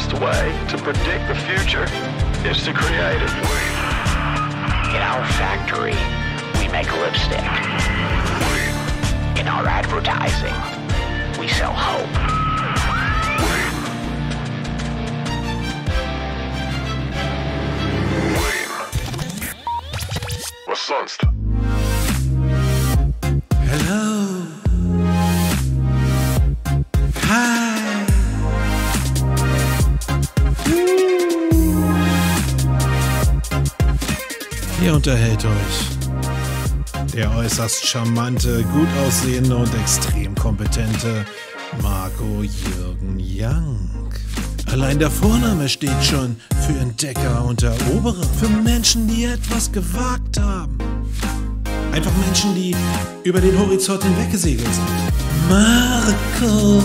best way to predict the future is to create it. In our factory, we make lipstick. In our advertising, we sell hope. sonst? unterhält euch der äußerst charmante, gut aussehende und extrem kompetente Marco Jürgen Young. Allein der Vorname steht schon für Entdecker und Eroberer, für Menschen, die etwas gewagt haben. Einfach Menschen, die über den Horizont hinweggesegelt sind. Marco!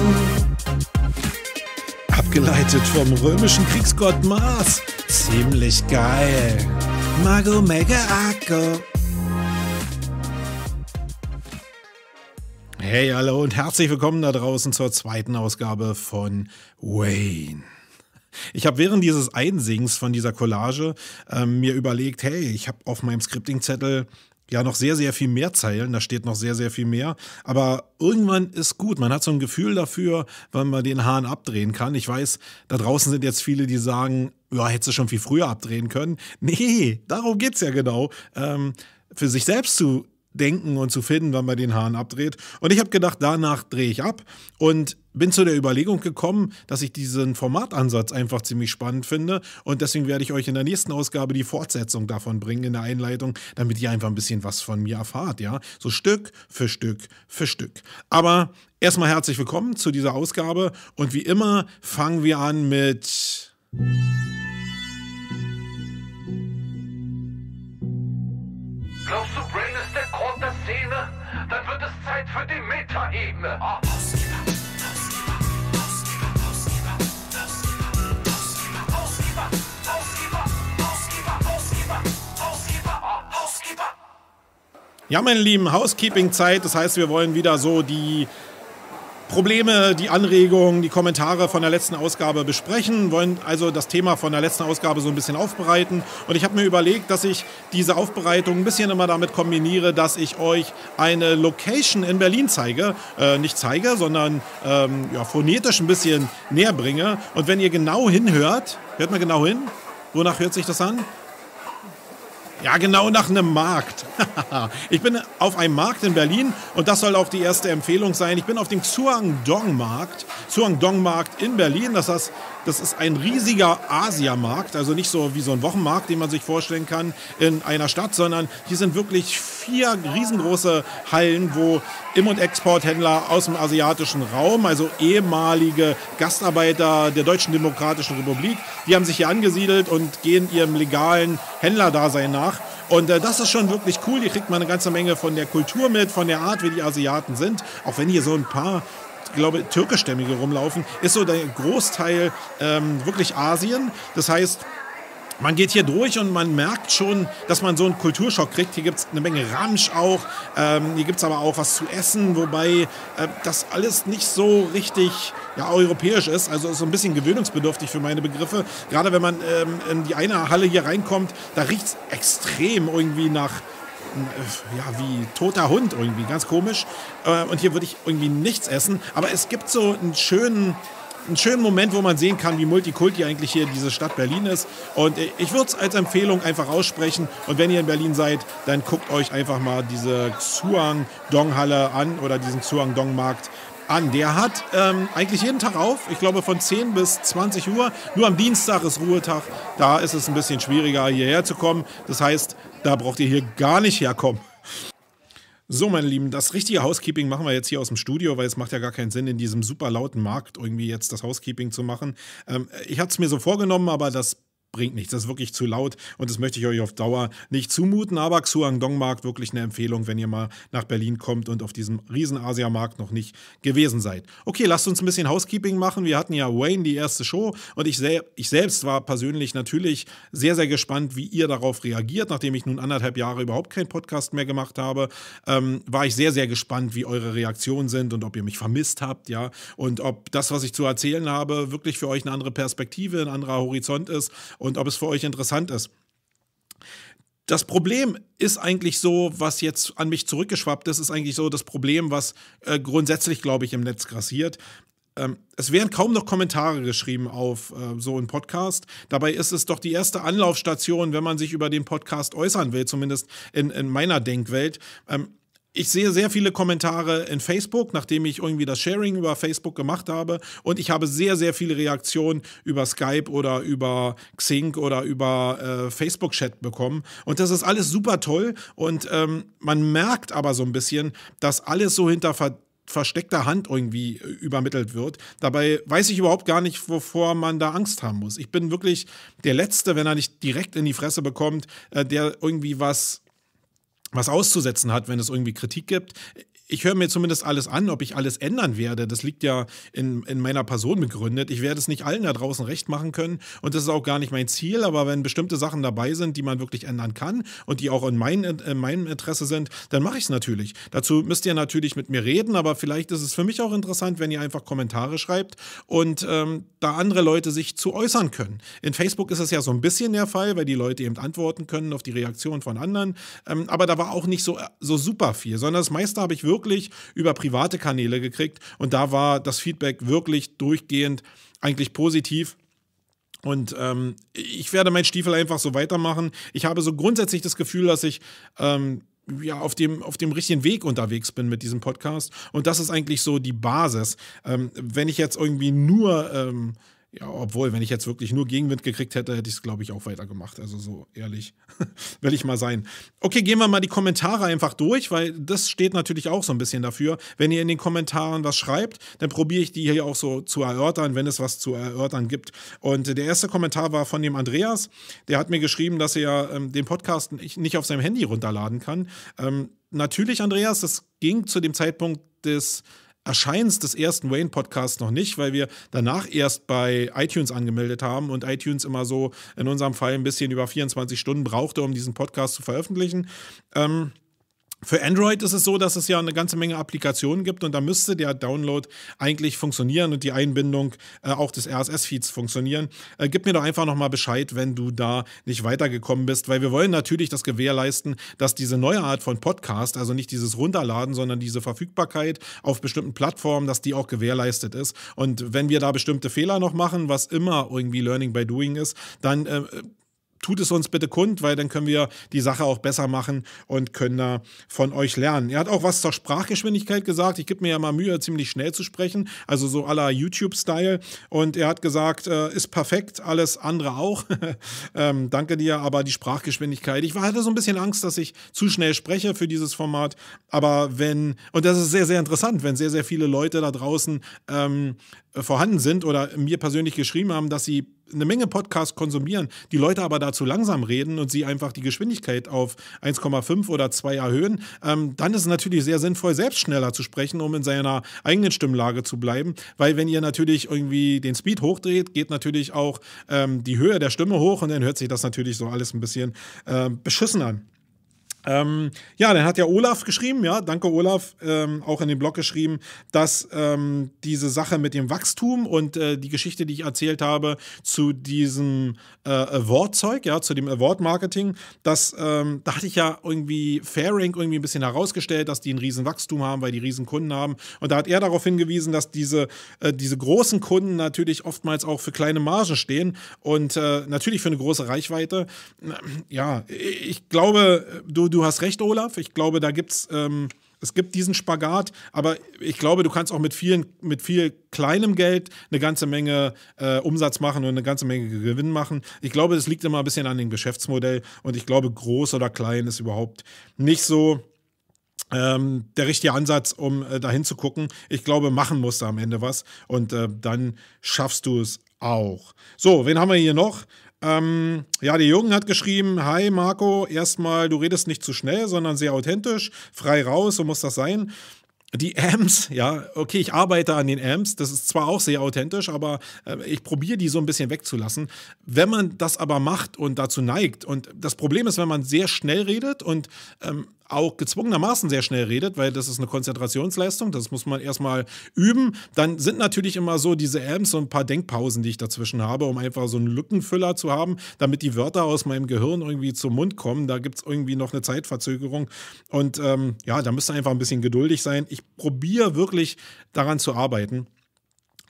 Abgeleitet vom römischen Kriegsgott Mars. Ziemlich geil. Mago Mega Akko. Hey, hallo und herzlich willkommen da draußen zur zweiten Ausgabe von Wayne. Ich habe während dieses Einsings von dieser Collage ähm, mir überlegt, hey, ich habe auf meinem Scriptingzettel ja noch sehr, sehr viel mehr Zeilen, da steht noch sehr, sehr viel mehr. Aber irgendwann ist gut. Man hat so ein Gefühl dafür, wann man den Hahn abdrehen kann. Ich weiß, da draußen sind jetzt viele, die sagen, ja, hättest du schon viel früher abdrehen können. Nee, darum geht's ja genau. Ähm, für sich selbst zu denken und zu finden, wenn man den Hahn abdreht. Und ich habe gedacht, danach drehe ich ab und bin zu der Überlegung gekommen, dass ich diesen Formatansatz einfach ziemlich spannend finde. Und deswegen werde ich euch in der nächsten Ausgabe die Fortsetzung davon bringen in der Einleitung, damit ihr einfach ein bisschen was von mir erfahrt, ja. So Stück für Stück für Stück. Aber erstmal herzlich willkommen zu dieser Ausgabe. Und wie immer fangen wir an mit. Zeit für die Metaebene. Ja, meine Lieben, Housekeeping-Zeit. Das heißt, wir wollen wieder so die Probleme, die Anregungen, die Kommentare von der letzten Ausgabe besprechen, wollen also das Thema von der letzten Ausgabe so ein bisschen aufbereiten. Und ich habe mir überlegt, dass ich diese Aufbereitung ein bisschen immer damit kombiniere, dass ich euch eine Location in Berlin zeige, äh, nicht zeige, sondern ähm, ja, phonetisch ein bisschen näher bringe. Und wenn ihr genau hinhört, hört mal genau hin, wonach hört sich das an? Ja, genau nach einem Markt. ich bin auf einem Markt in Berlin und das soll auch die erste Empfehlung sein. Ich bin auf dem Xuangdong-Markt. Xuangdong-Markt in Berlin. Das heißt, das ist ein riesiger Asiamarkt, also nicht so wie so ein Wochenmarkt, den man sich vorstellen kann in einer Stadt, sondern hier sind wirklich vier riesengroße Hallen, wo Im- und Exporthändler aus dem asiatischen Raum, also ehemalige Gastarbeiter der Deutschen Demokratischen Republik, die haben sich hier angesiedelt und gehen ihrem legalen Händlerdasein nach. Und äh, das ist schon wirklich cool. Hier kriegt man eine ganze Menge von der Kultur mit, von der Art, wie die Asiaten sind. Auch wenn hier so ein paar glaube, türkischstämmige rumlaufen, ist so der Großteil ähm, wirklich Asien. Das heißt, man geht hier durch und man merkt schon, dass man so einen Kulturschock kriegt. Hier gibt es eine Menge Ramsch auch, ähm, hier gibt es aber auch was zu essen, wobei äh, das alles nicht so richtig ja, europäisch ist. Also ist so ein bisschen gewöhnungsbedürftig für meine Begriffe. Gerade wenn man ähm, in die eine Halle hier reinkommt, da riecht es extrem irgendwie nach äh, ja, wie toter Hund irgendwie, ganz komisch. Äh, und hier würde ich irgendwie nichts essen. Aber es gibt so einen schönen, einen schönen Moment, wo man sehen kann, wie Multikulti eigentlich hier diese Stadt Berlin ist. Und äh, ich würde es als Empfehlung einfach aussprechen. Und wenn ihr in Berlin seid, dann guckt euch einfach mal diese Xuang Dong Halle an oder diesen Xuang Dong Markt an. Der hat ähm, eigentlich jeden Tag auf, ich glaube von 10 bis 20 Uhr. Nur am Dienstag ist Ruhetag, da ist es ein bisschen schwieriger hierher zu kommen. Das heißt, da braucht ihr hier gar nicht herkommen. So, meine Lieben, das richtige Housekeeping machen wir jetzt hier aus dem Studio, weil es macht ja gar keinen Sinn, in diesem super lauten Markt irgendwie jetzt das Housekeeping zu machen. Ähm, ich hatte es mir so vorgenommen, aber das bringt nichts. Das ist wirklich zu laut und das möchte ich euch auf Dauer nicht zumuten. Aber Xuangdong-Markt wirklich eine Empfehlung, wenn ihr mal nach Berlin kommt und auf diesem riesen Asiamarkt noch nicht gewesen seid. Okay, lasst uns ein bisschen Housekeeping machen. Wir hatten ja Wayne die erste Show und ich, sel ich selbst war persönlich natürlich sehr, sehr gespannt, wie ihr darauf reagiert. Nachdem ich nun anderthalb Jahre überhaupt keinen Podcast mehr gemacht habe, ähm, war ich sehr, sehr gespannt, wie eure Reaktionen sind und ob ihr mich vermisst habt, ja, und ob das, was ich zu erzählen habe, wirklich für euch eine andere Perspektive, ein anderer Horizont ist und ob es für euch interessant ist. Das Problem ist eigentlich so, was jetzt an mich zurückgeschwappt ist, ist eigentlich so das Problem, was äh, grundsätzlich, glaube ich, im Netz grassiert. Ähm, es werden kaum noch Kommentare geschrieben auf äh, so einen Podcast. Dabei ist es doch die erste Anlaufstation, wenn man sich über den Podcast äußern will, zumindest in, in meiner Denkwelt. Ähm, ich sehe sehr viele Kommentare in Facebook, nachdem ich irgendwie das Sharing über Facebook gemacht habe. Und ich habe sehr, sehr viele Reaktionen über Skype oder über Xing oder über äh, Facebook-Chat bekommen. Und das ist alles super toll. Und ähm, man merkt aber so ein bisschen, dass alles so hinter Ver versteckter Hand irgendwie äh, übermittelt wird. Dabei weiß ich überhaupt gar nicht, wovor man da Angst haben muss. Ich bin wirklich der Letzte, wenn er nicht direkt in die Fresse bekommt, äh, der irgendwie was was auszusetzen hat, wenn es irgendwie Kritik gibt ich höre mir zumindest alles an, ob ich alles ändern werde. Das liegt ja in, in meiner Person begründet. Ich werde es nicht allen da draußen recht machen können und das ist auch gar nicht mein Ziel. Aber wenn bestimmte Sachen dabei sind, die man wirklich ändern kann und die auch in, mein, in meinem Interesse sind, dann mache ich es natürlich. Dazu müsst ihr natürlich mit mir reden, aber vielleicht ist es für mich auch interessant, wenn ihr einfach Kommentare schreibt und ähm, da andere Leute sich zu äußern können. In Facebook ist es ja so ein bisschen der Fall, weil die Leute eben antworten können auf die Reaktion von anderen. Ähm, aber da war auch nicht so, so super viel, sondern das meiste habe ich wirklich wirklich über private Kanäle gekriegt und da war das Feedback wirklich durchgehend eigentlich positiv. Und ähm, ich werde meinen Stiefel einfach so weitermachen. Ich habe so grundsätzlich das Gefühl, dass ich ähm, ja, auf dem, auf dem richtigen Weg unterwegs bin mit diesem Podcast. Und das ist eigentlich so die Basis. Ähm, wenn ich jetzt irgendwie nur ähm, ja, obwohl, wenn ich jetzt wirklich nur Gegenwind gekriegt hätte, hätte ich es, glaube ich, auch weitergemacht. Also so ehrlich, will ich mal sein. Okay, gehen wir mal die Kommentare einfach durch, weil das steht natürlich auch so ein bisschen dafür. Wenn ihr in den Kommentaren was schreibt, dann probiere ich die hier auch so zu erörtern, wenn es was zu erörtern gibt. Und der erste Kommentar war von dem Andreas. Der hat mir geschrieben, dass er ähm, den Podcast nicht auf seinem Handy runterladen kann. Ähm, natürlich, Andreas, das ging zu dem Zeitpunkt des Erscheins des ersten Wayne-Podcasts noch nicht, weil wir danach erst bei iTunes angemeldet haben und iTunes immer so in unserem Fall ein bisschen über 24 Stunden brauchte, um diesen Podcast zu veröffentlichen. Ähm, für Android ist es so, dass es ja eine ganze Menge Applikationen gibt und da müsste der Download eigentlich funktionieren und die Einbindung äh, auch des RSS-Feeds funktionieren. Äh, gib mir doch einfach nochmal Bescheid, wenn du da nicht weitergekommen bist, weil wir wollen natürlich das gewährleisten, dass diese neue Art von Podcast, also nicht dieses Runterladen, sondern diese Verfügbarkeit auf bestimmten Plattformen, dass die auch gewährleistet ist. Und wenn wir da bestimmte Fehler noch machen, was immer irgendwie Learning by Doing ist, dann äh, tut es uns bitte kund, weil dann können wir die Sache auch besser machen und können da von euch lernen. Er hat auch was zur Sprachgeschwindigkeit gesagt. Ich gebe mir ja mal Mühe, ziemlich schnell zu sprechen, also so aller YouTube-Style. Und er hat gesagt, äh, ist perfekt, alles andere auch. ähm, danke dir, aber die Sprachgeschwindigkeit. Ich hatte so ein bisschen Angst, dass ich zu schnell spreche für dieses Format. Aber wenn, und das ist sehr, sehr interessant, wenn sehr, sehr viele Leute da draußen ähm, äh, vorhanden sind oder mir persönlich geschrieben haben, dass sie eine Menge Podcasts konsumieren, die Leute aber dazu langsam reden und sie einfach die Geschwindigkeit auf 1,5 oder 2 erhöhen, ähm, dann ist es natürlich sehr sinnvoll, selbst schneller zu sprechen, um in seiner eigenen Stimmlage zu bleiben. Weil wenn ihr natürlich irgendwie den Speed hochdreht, geht natürlich auch ähm, die Höhe der Stimme hoch und dann hört sich das natürlich so alles ein bisschen äh, beschissen an. Ähm, ja, dann hat ja Olaf geschrieben, ja, danke Olaf, ähm, auch in den Blog geschrieben, dass ähm, diese Sache mit dem Wachstum und äh, die Geschichte, die ich erzählt habe, zu diesem äh, Award-Zeug, ja, zu dem Award-Marketing, dass ähm, da hatte ich ja irgendwie Fairing irgendwie ein bisschen herausgestellt, dass die ein riesen Wachstum haben, weil die riesen Kunden haben. Und da hat er darauf hingewiesen, dass diese, äh, diese großen Kunden natürlich oftmals auch für kleine Margen stehen und äh, natürlich für eine große Reichweite. Ja, ich glaube, du, du du hast recht, Olaf. Ich glaube, da gibt's, ähm, es gibt diesen Spagat, aber ich glaube, du kannst auch mit, vielen, mit viel kleinem Geld eine ganze Menge äh, Umsatz machen und eine ganze Menge Gewinn machen. Ich glaube, das liegt immer ein bisschen an dem Geschäftsmodell und ich glaube, groß oder klein ist überhaupt nicht so ähm, der richtige Ansatz, um äh, dahin zu gucken. Ich glaube, machen musst du am Ende was und äh, dann schaffst du es auch. So, wen haben wir hier noch? Ähm, ja, der Jürgen hat geschrieben: Hi Marco, erstmal, du redest nicht zu schnell, sondern sehr authentisch, frei raus, so muss das sein. Die Amps, ja, okay, ich arbeite an den Amps, das ist zwar auch sehr authentisch, aber äh, ich probiere die so ein bisschen wegzulassen. Wenn man das aber macht und dazu neigt, und das Problem ist, wenn man sehr schnell redet und ähm, auch gezwungenermaßen sehr schnell redet, weil das ist eine Konzentrationsleistung, das muss man erstmal üben. Dann sind natürlich immer so diese Amps und ein paar Denkpausen, die ich dazwischen habe, um einfach so einen Lückenfüller zu haben, damit die Wörter aus meinem Gehirn irgendwie zum Mund kommen. Da gibt es irgendwie noch eine Zeitverzögerung. Und ähm, ja, da müsst ihr einfach ein bisschen geduldig sein. Ich probiere wirklich daran zu arbeiten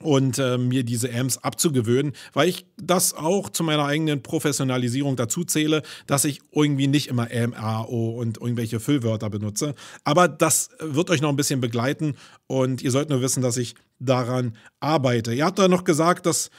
und äh, mir diese Amps abzugewöhnen, weil ich das auch zu meiner eigenen Professionalisierung dazu zähle, dass ich irgendwie nicht immer MAO und irgendwelche Füllwörter benutze. Aber das wird euch noch ein bisschen begleiten und ihr sollt nur wissen, dass ich daran arbeite. Ihr habt ja noch gesagt, dass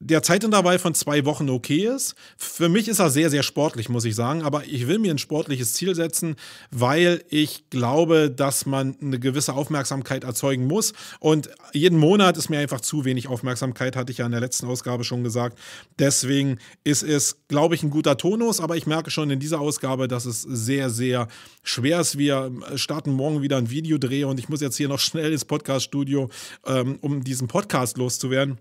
der Zeitintervall von zwei Wochen okay ist. Für mich ist er sehr, sehr sportlich, muss ich sagen. Aber ich will mir ein sportliches Ziel setzen, weil ich glaube, dass man eine gewisse Aufmerksamkeit erzeugen muss. Und jeden Monat ist mir einfach zu wenig Aufmerksamkeit, hatte ich ja in der letzten Ausgabe schon gesagt. Deswegen ist es, glaube ich, ein guter Tonus. Aber ich merke schon in dieser Ausgabe, dass es sehr, sehr schwer ist. Wir starten morgen wieder ein Videodreh und ich muss jetzt hier noch schnell ins Podcaststudio, ähm, um diesen Podcast loszuwerden.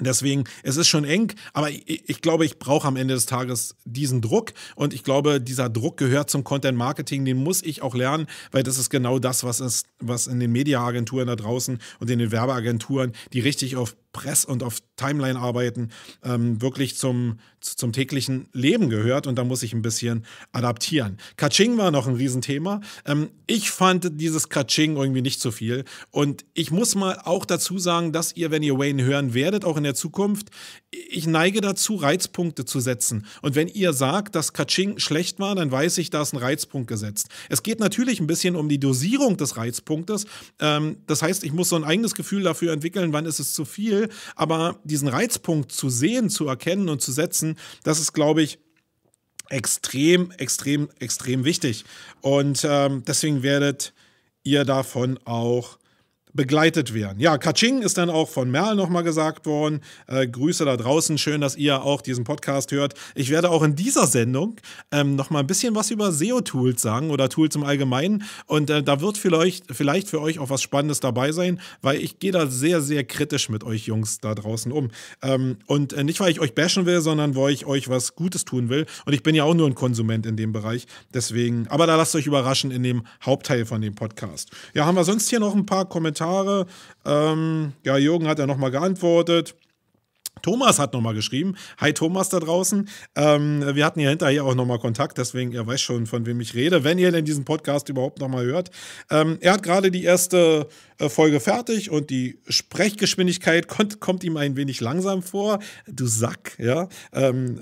Deswegen, es ist schon eng, aber ich, ich glaube, ich brauche am Ende des Tages diesen Druck und ich glaube, dieser Druck gehört zum Content Marketing, den muss ich auch lernen, weil das ist genau das, was, ist, was in den Mediaagenturen da draußen und in den Werbeagenturen, die richtig auf Press und auf Timeline arbeiten ähm, wirklich zum, zum täglichen Leben gehört und da muss ich ein bisschen adaptieren. Kaching war noch ein Riesenthema. Ähm, ich fand dieses Kaching irgendwie nicht so viel und ich muss mal auch dazu sagen, dass ihr, wenn ihr Wayne hören werdet, auch in der Zukunft, ich neige dazu, Reizpunkte zu setzen. Und wenn ihr sagt, dass Kaching schlecht war, dann weiß ich, da ist ein Reizpunkt gesetzt. Es geht natürlich ein bisschen um die Dosierung des Reizpunktes. Ähm, das heißt, ich muss so ein eigenes Gefühl dafür entwickeln, wann ist es zu viel. Aber diesen Reizpunkt zu sehen, zu erkennen und zu setzen, das ist, glaube ich, extrem, extrem, extrem wichtig. Und ähm, deswegen werdet ihr davon auch begleitet werden. Ja, Kaching ist dann auch von Merl nochmal gesagt worden. Äh, Grüße da draußen. Schön, dass ihr auch diesen Podcast hört. Ich werde auch in dieser Sendung ähm, nochmal ein bisschen was über SEO-Tools sagen oder Tools im Allgemeinen. Und äh, da wird vielleicht, vielleicht für euch auch was Spannendes dabei sein, weil ich gehe da sehr, sehr kritisch mit euch Jungs da draußen um. Ähm, und äh, nicht, weil ich euch bashen will, sondern weil ich euch was Gutes tun will. Und ich bin ja auch nur ein Konsument in dem Bereich. Deswegen, aber da lasst euch überraschen in dem Hauptteil von dem Podcast. Ja, haben wir sonst hier noch ein paar Kommentare? Kommentare. Ähm, ja, Jürgen hat ja nochmal geantwortet. Thomas hat nochmal geschrieben. Hi Thomas da draußen. Ähm, wir hatten ja hinterher auch nochmal Kontakt, deswegen ihr weiß schon, von wem ich rede, wenn ihr denn diesen Podcast überhaupt nochmal hört. Ähm, er hat gerade die erste äh, Folge fertig und die Sprechgeschwindigkeit kommt, kommt ihm ein wenig langsam vor. Du Sack, ja. Ähm,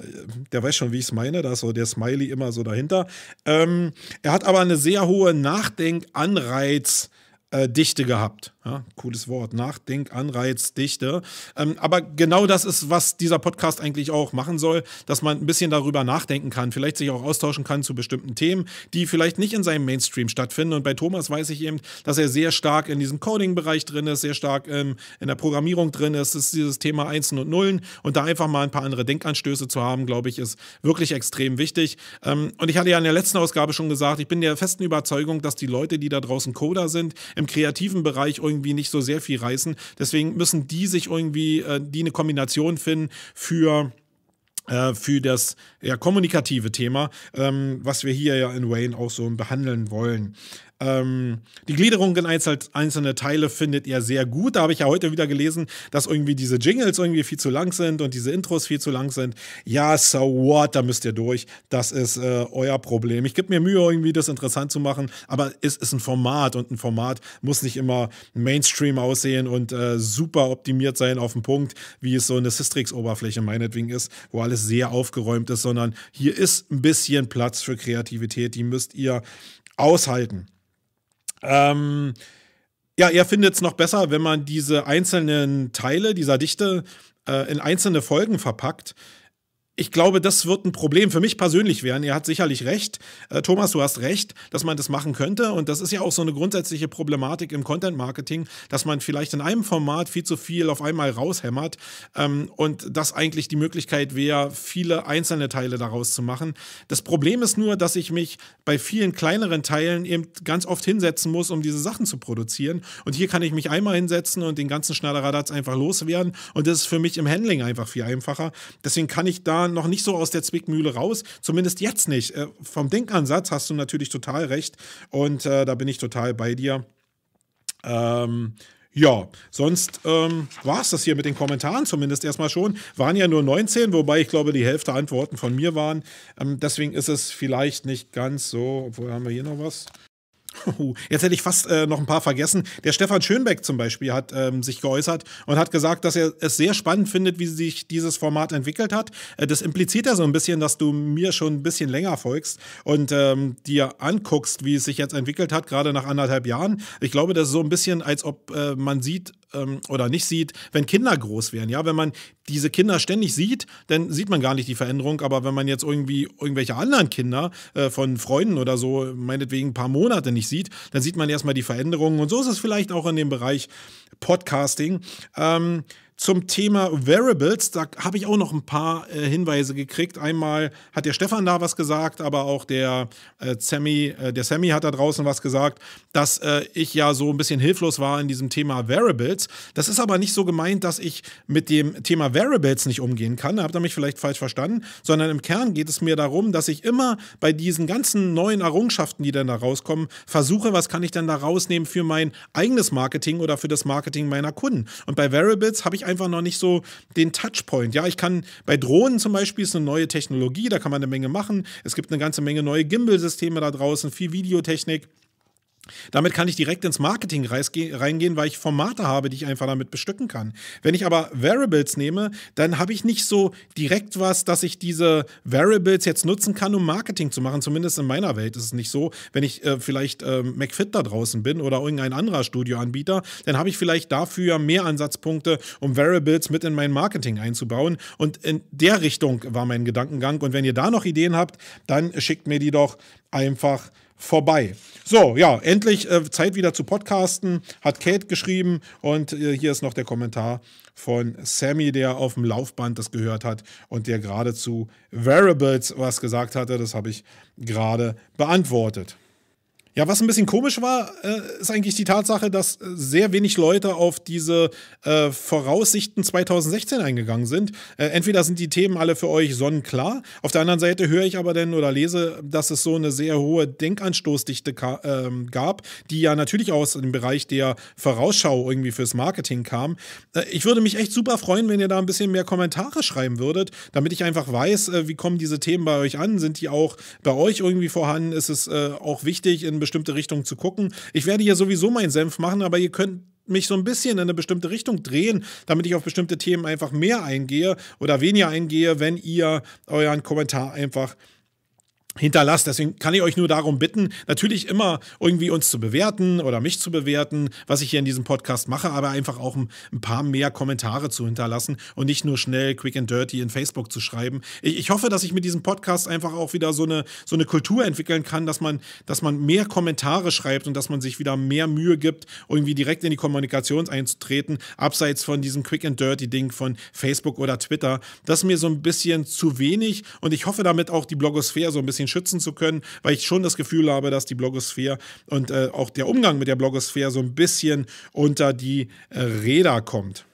der weiß schon, wie ich es meine. Da ist so der Smiley immer so dahinter. Ähm, er hat aber eine sehr hohe Nachdenkanreiz. Äh, Dichte gehabt. Ja, cooles Wort. Nachdenk, Anreiz, Dichte. Ähm, aber genau das ist, was dieser Podcast eigentlich auch machen soll, dass man ein bisschen darüber nachdenken kann, vielleicht sich auch austauschen kann zu bestimmten Themen, die vielleicht nicht in seinem Mainstream stattfinden. Und bei Thomas weiß ich eben, dass er sehr stark in diesem Coding-Bereich drin ist, sehr stark ähm, in der Programmierung drin ist. Das ist dieses Thema Einsen und Nullen. Und da einfach mal ein paar andere Denkanstöße zu haben, glaube ich, ist wirklich extrem wichtig. Ähm, und ich hatte ja in der letzten Ausgabe schon gesagt, ich bin der festen Überzeugung, dass die Leute, die da draußen Coder sind, im kreativen Bereich und irgendwie nicht so sehr viel reißen. Deswegen müssen die sich irgendwie, äh, die eine Kombination finden für äh, für das ja, kommunikative Thema, ähm, was wir hier ja in Wayne auch so behandeln wollen. Ähm, die Gliederung in einzelne Teile findet ihr sehr gut. Da habe ich ja heute wieder gelesen, dass irgendwie diese Jingles irgendwie viel zu lang sind und diese Intros viel zu lang sind. Ja, so what, da müsst ihr durch. Das ist äh, euer Problem. Ich gebe mir Mühe, irgendwie das interessant zu machen, aber es ist ein Format und ein Format muss nicht immer Mainstream aussehen und äh, super optimiert sein auf den Punkt, wie es so eine Systrix-Oberfläche meinetwegen ist, wo alles sehr aufgeräumt ist, sondern hier ist ein bisschen Platz für Kreativität. Die müsst ihr aushalten. Ähm, ja, er findet es noch besser, wenn man diese einzelnen Teile dieser Dichte äh, in einzelne Folgen verpackt ich glaube, das wird ein Problem für mich persönlich werden. Ihr habt sicherlich recht. Äh, Thomas, du hast recht, dass man das machen könnte. Und das ist ja auch so eine grundsätzliche Problematik im Content-Marketing, dass man vielleicht in einem Format viel zu viel auf einmal raushämmert ähm, und das eigentlich die Möglichkeit wäre, viele einzelne Teile daraus zu machen. Das Problem ist nur, dass ich mich bei vielen kleineren Teilen eben ganz oft hinsetzen muss, um diese Sachen zu produzieren. Und hier kann ich mich einmal hinsetzen und den ganzen Schneiderradatz einfach loswerden. Und das ist für mich im Handling einfach viel einfacher. Deswegen kann ich da man noch nicht so aus der Zwickmühle raus, zumindest jetzt nicht. Äh, vom Denkansatz hast du natürlich total recht und äh, da bin ich total bei dir. Ähm, ja, sonst ähm, war es das hier mit den Kommentaren zumindest erstmal schon. Waren ja nur 19, wobei ich glaube, die Hälfte Antworten von mir waren. Ähm, deswegen ist es vielleicht nicht ganz so. Obwohl, haben wir hier noch was? Jetzt hätte ich fast äh, noch ein paar vergessen. Der Stefan Schönbeck zum Beispiel hat ähm, sich geäußert und hat gesagt, dass er es sehr spannend findet, wie sich dieses Format entwickelt hat. Äh, das impliziert ja so ein bisschen, dass du mir schon ein bisschen länger folgst und ähm, dir anguckst, wie es sich jetzt entwickelt hat, gerade nach anderthalb Jahren. Ich glaube, das ist so ein bisschen, als ob äh, man sieht, ähm, oder nicht sieht, wenn Kinder groß wären. Ja, wenn man diese Kinder ständig sieht, dann sieht man gar nicht die Veränderung. Aber wenn man jetzt irgendwie irgendwelche anderen Kinder äh, von Freunden oder so, meinetwegen ein paar Monate nicht sieht, dann sieht man erstmal die Veränderungen. Und so ist es vielleicht auch in dem Bereich Podcasting. Ähm, zum Thema Variables, da habe ich auch noch ein paar äh, Hinweise gekriegt. Einmal hat der Stefan da was gesagt, aber auch der äh, Sammy, äh, der Sammy hat da draußen was gesagt, dass äh, ich ja so ein bisschen hilflos war in diesem Thema Variables. Das ist aber nicht so gemeint, dass ich mit dem Thema Variables Variables nicht umgehen kann, da habt ihr mich vielleicht falsch verstanden, sondern im Kern geht es mir darum, dass ich immer bei diesen ganzen neuen Errungenschaften, die dann da rauskommen, versuche, was kann ich denn da rausnehmen für mein eigenes Marketing oder für das Marketing meiner Kunden. Und bei Variables habe ich einfach noch nicht so den Touchpoint. Ja, ich kann bei Drohnen zum Beispiel ist eine neue Technologie, da kann man eine Menge machen. Es gibt eine ganze Menge neue Gimbal-Systeme da draußen, viel Videotechnik. Damit kann ich direkt ins Marketing reingehen, weil ich Formate habe, die ich einfach damit bestücken kann. Wenn ich aber Variables nehme, dann habe ich nicht so direkt was, dass ich diese Variables jetzt nutzen kann, um Marketing zu machen. Zumindest in meiner Welt ist es nicht so. Wenn ich äh, vielleicht äh, McFit da draußen bin oder irgendein anderer Studioanbieter, dann habe ich vielleicht dafür mehr Ansatzpunkte, um Variables mit in mein Marketing einzubauen. Und in der Richtung war mein Gedankengang. Und wenn ihr da noch Ideen habt, dann schickt mir die doch einfach vorbei. So, ja, endlich äh, Zeit wieder zu podcasten, hat Kate geschrieben und äh, hier ist noch der Kommentar von Sammy, der auf dem Laufband das gehört hat und der gerade zu Variables was gesagt hatte. Das habe ich gerade beantwortet. Ja, was ein bisschen komisch war, äh, ist eigentlich die Tatsache, dass äh, sehr wenig Leute auf diese äh, Voraussichten 2016 eingegangen sind. Äh, entweder sind die Themen alle für euch sonnenklar, auf der anderen Seite höre ich aber dann oder lese, dass es so eine sehr hohe Denkanstoßdichte ähm, gab, die ja natürlich aus dem Bereich der Vorausschau irgendwie fürs Marketing kam. Äh, ich würde mich echt super freuen, wenn ihr da ein bisschen mehr Kommentare schreiben würdet, damit ich einfach weiß, äh, wie kommen diese Themen bei euch an? Sind die auch bei euch irgendwie vorhanden? Ist es auch wichtig in bestimmte Richtungen zu gucken. Ich werde hier sowieso meinen Senf machen, aber ihr könnt mich so ein bisschen in eine bestimmte Richtung drehen, damit ich auf bestimmte Themen einfach mehr eingehe oder weniger eingehe, wenn ihr euren Kommentar einfach hinterlasst. Deswegen kann ich euch nur darum bitten, natürlich immer irgendwie uns zu bewerten oder mich zu bewerten, was ich hier in diesem Podcast mache, aber einfach auch ein, paar mehr Kommentare zu hinterlassen und nicht nur schnell quick and dirty in Facebook zu schreiben. Ich, ich, hoffe, dass ich mit diesem Podcast einfach auch wieder so eine, so eine Kultur entwickeln kann, dass man, dass man mehr Kommentare schreibt und dass man sich wieder mehr Mühe gibt, irgendwie direkt in die Kommunikation einzutreten, abseits von diesem quick and dirty Ding von Facebook oder Twitter. Das ist mir so ein bisschen zu wenig und ich hoffe damit auch die Blogosphäre so ein bisschen bisschen schützen zu können, weil ich schon das Gefühl habe, dass die Blogosphäre und äh, auch der Umgang mit der Blogosphäre so ein bisschen unter die äh, Räder kommt.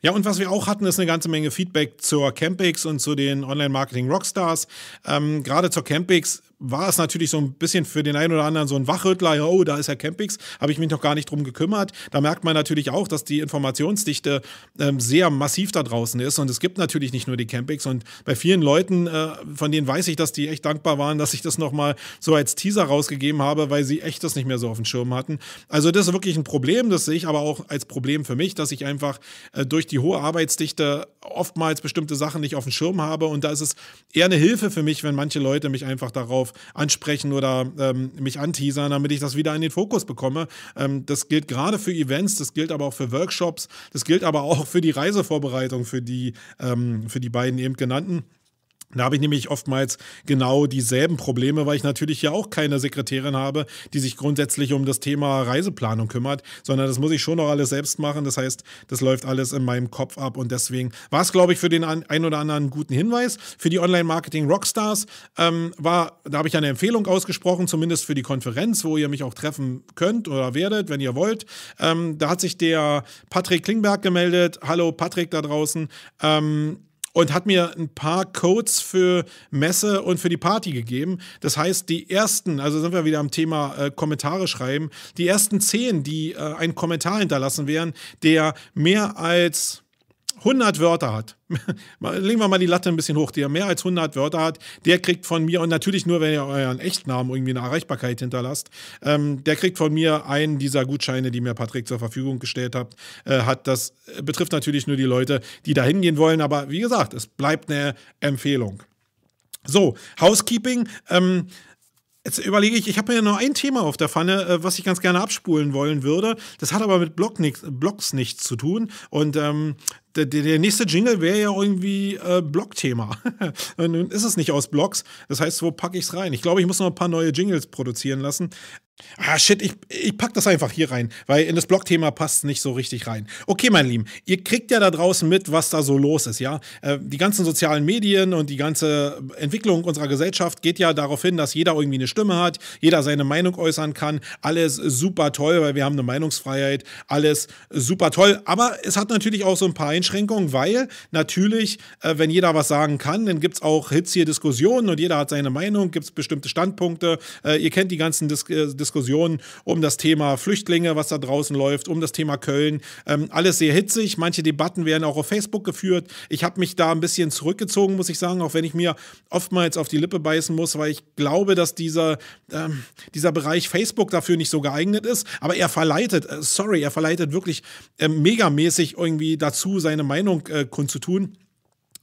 Ja, und was wir auch hatten, ist eine ganze Menge Feedback zur Campix und zu den Online-Marketing-Rockstars. Ähm, gerade zur Campix war es natürlich so ein bisschen für den einen oder anderen so ein Wachrüttler, ja, oh, da ist Herr Campix, habe ich mich noch gar nicht drum gekümmert. Da merkt man natürlich auch, dass die Informationsdichte ähm, sehr massiv da draußen ist und es gibt natürlich nicht nur die Campix und bei vielen Leuten, äh, von denen weiß ich, dass die echt dankbar waren, dass ich das nochmal so als Teaser rausgegeben habe, weil sie echt das nicht mehr so auf dem Schirm hatten. Also das ist wirklich ein Problem, das sehe ich aber auch als Problem für mich, dass ich einfach äh, durch die hohe Arbeitsdichte oftmals bestimmte Sachen nicht auf dem Schirm habe und da ist es eher eine Hilfe für mich, wenn manche Leute mich einfach darauf drauf ansprechen oder ähm, mich anteasern, damit ich das wieder in den Fokus bekomme. Ähm, das gilt gerade für Events, das gilt aber auch für Workshops, das gilt aber auch für die Reisevorbereitung für die, ähm, für die beiden eben genannten. Da habe ich nämlich oftmals genau dieselben Probleme, weil ich natürlich ja auch keine Sekretärin habe, die sich grundsätzlich um das Thema Reiseplanung kümmert, sondern das muss ich schon noch alles selbst machen. Das heißt, das läuft alles in meinem Kopf ab und deswegen war es, glaube ich, für den einen oder anderen einen guten Hinweis. Für die Online-Marketing-Rockstars ähm, war, da habe ich eine Empfehlung ausgesprochen, zumindest für die Konferenz, wo ihr mich auch treffen könnt oder werdet, wenn ihr wollt. Ähm, da hat sich der Patrick Klingberg gemeldet. Hallo Patrick da draußen. Ähm, und hat mir ein paar Codes für Messe und für die Party gegeben. Das heißt, die ersten, also sind wir wieder am Thema äh, Kommentare schreiben, die ersten zehn, die äh, einen Kommentar hinterlassen werden, der mehr als 100 Wörter hat, legen wir mal die Latte ein bisschen hoch, der mehr als 100 Wörter hat, der kriegt von mir, und natürlich nur, wenn ihr euren Echtnamen irgendwie eine Erreichbarkeit hinterlasst, ähm, der kriegt von mir einen dieser Gutscheine, die mir Patrick zur Verfügung gestellt hat, äh, hat. Das äh, betrifft natürlich nur die Leute, die da hingehen wollen, aber wie gesagt, es bleibt eine Empfehlung. So, Housekeeping. Ähm, Jetzt überlege ich, ich habe ja nur ein Thema auf der Pfanne, äh, was ich ganz gerne abspulen wollen würde. Das hat aber mit Blog nix, Blogs nichts zu tun. Und ähm, der, der, nächste Jingle wäre ja irgendwie äh, Blog-Thema. Nun ist es nicht aus Blogs. Das heißt, wo packe ich es rein? Ich glaube, ich muss noch ein paar neue Jingles produzieren lassen. Ah, shit, ich, ich pack das einfach hier rein, weil in das Blogthema passt es nicht so richtig rein. Okay, mein Lieben, ihr kriegt ja da draußen mit, was da so los ist, ja? Äh, die ganzen sozialen Medien und die ganze Entwicklung unserer Gesellschaft geht ja darauf hin, dass jeder irgendwie eine Stimme hat, jeder seine Meinung äußern kann. Alles super toll, weil wir haben eine Meinungsfreiheit, alles super toll. Aber es hat natürlich auch so ein paar Einschränkungen, weil natürlich, äh, wenn jeder was sagen kann, dann gibt es auch hitzige Diskussionen und jeder hat seine Meinung, gibt es bestimmte Standpunkte. Äh, ihr kennt die ganzen Dis Diskussionen äh, Diskussionen um das Thema Flüchtlinge, was da draußen läuft, um das Thema Köln. Ähm, alles sehr hitzig. Manche Debatten werden auch auf Facebook geführt. Ich habe mich da ein bisschen zurückgezogen, muss ich sagen, auch wenn ich mir oftmals auf die Lippe beißen muss, weil ich glaube, dass dieser, ähm, dieser Bereich Facebook dafür nicht so geeignet ist. Aber er verleitet, äh, sorry, er verleitet wirklich äh, megamäßig irgendwie dazu, seine Meinung äh, kundzutun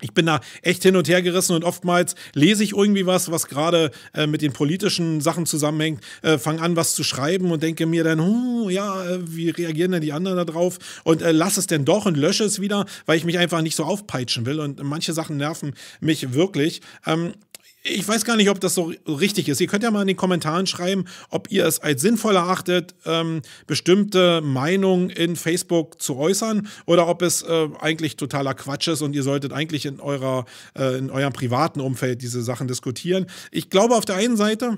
ich bin da echt hin und her gerissen und oftmals lese ich irgendwie was, was gerade äh, mit den politischen Sachen zusammenhängt, äh, fange an, was zu schreiben und denke mir dann, hm, ja, äh, wie reagieren denn die anderen da drauf? und äh, lass es denn doch und lösche es wieder, weil ich mich einfach nicht so aufpeitschen will und manche Sachen nerven mich wirklich. Ähm, ich weiß gar nicht, ob das so richtig ist. Ihr könnt ja mal in den Kommentaren schreiben, ob ihr es als sinnvoll erachtet, ähm, bestimmte Meinungen in Facebook zu äußern oder ob es äh, eigentlich totaler Quatsch ist und ihr solltet eigentlich in, eurer, äh, in eurem privaten Umfeld diese Sachen diskutieren. Ich glaube auf der einen Seite,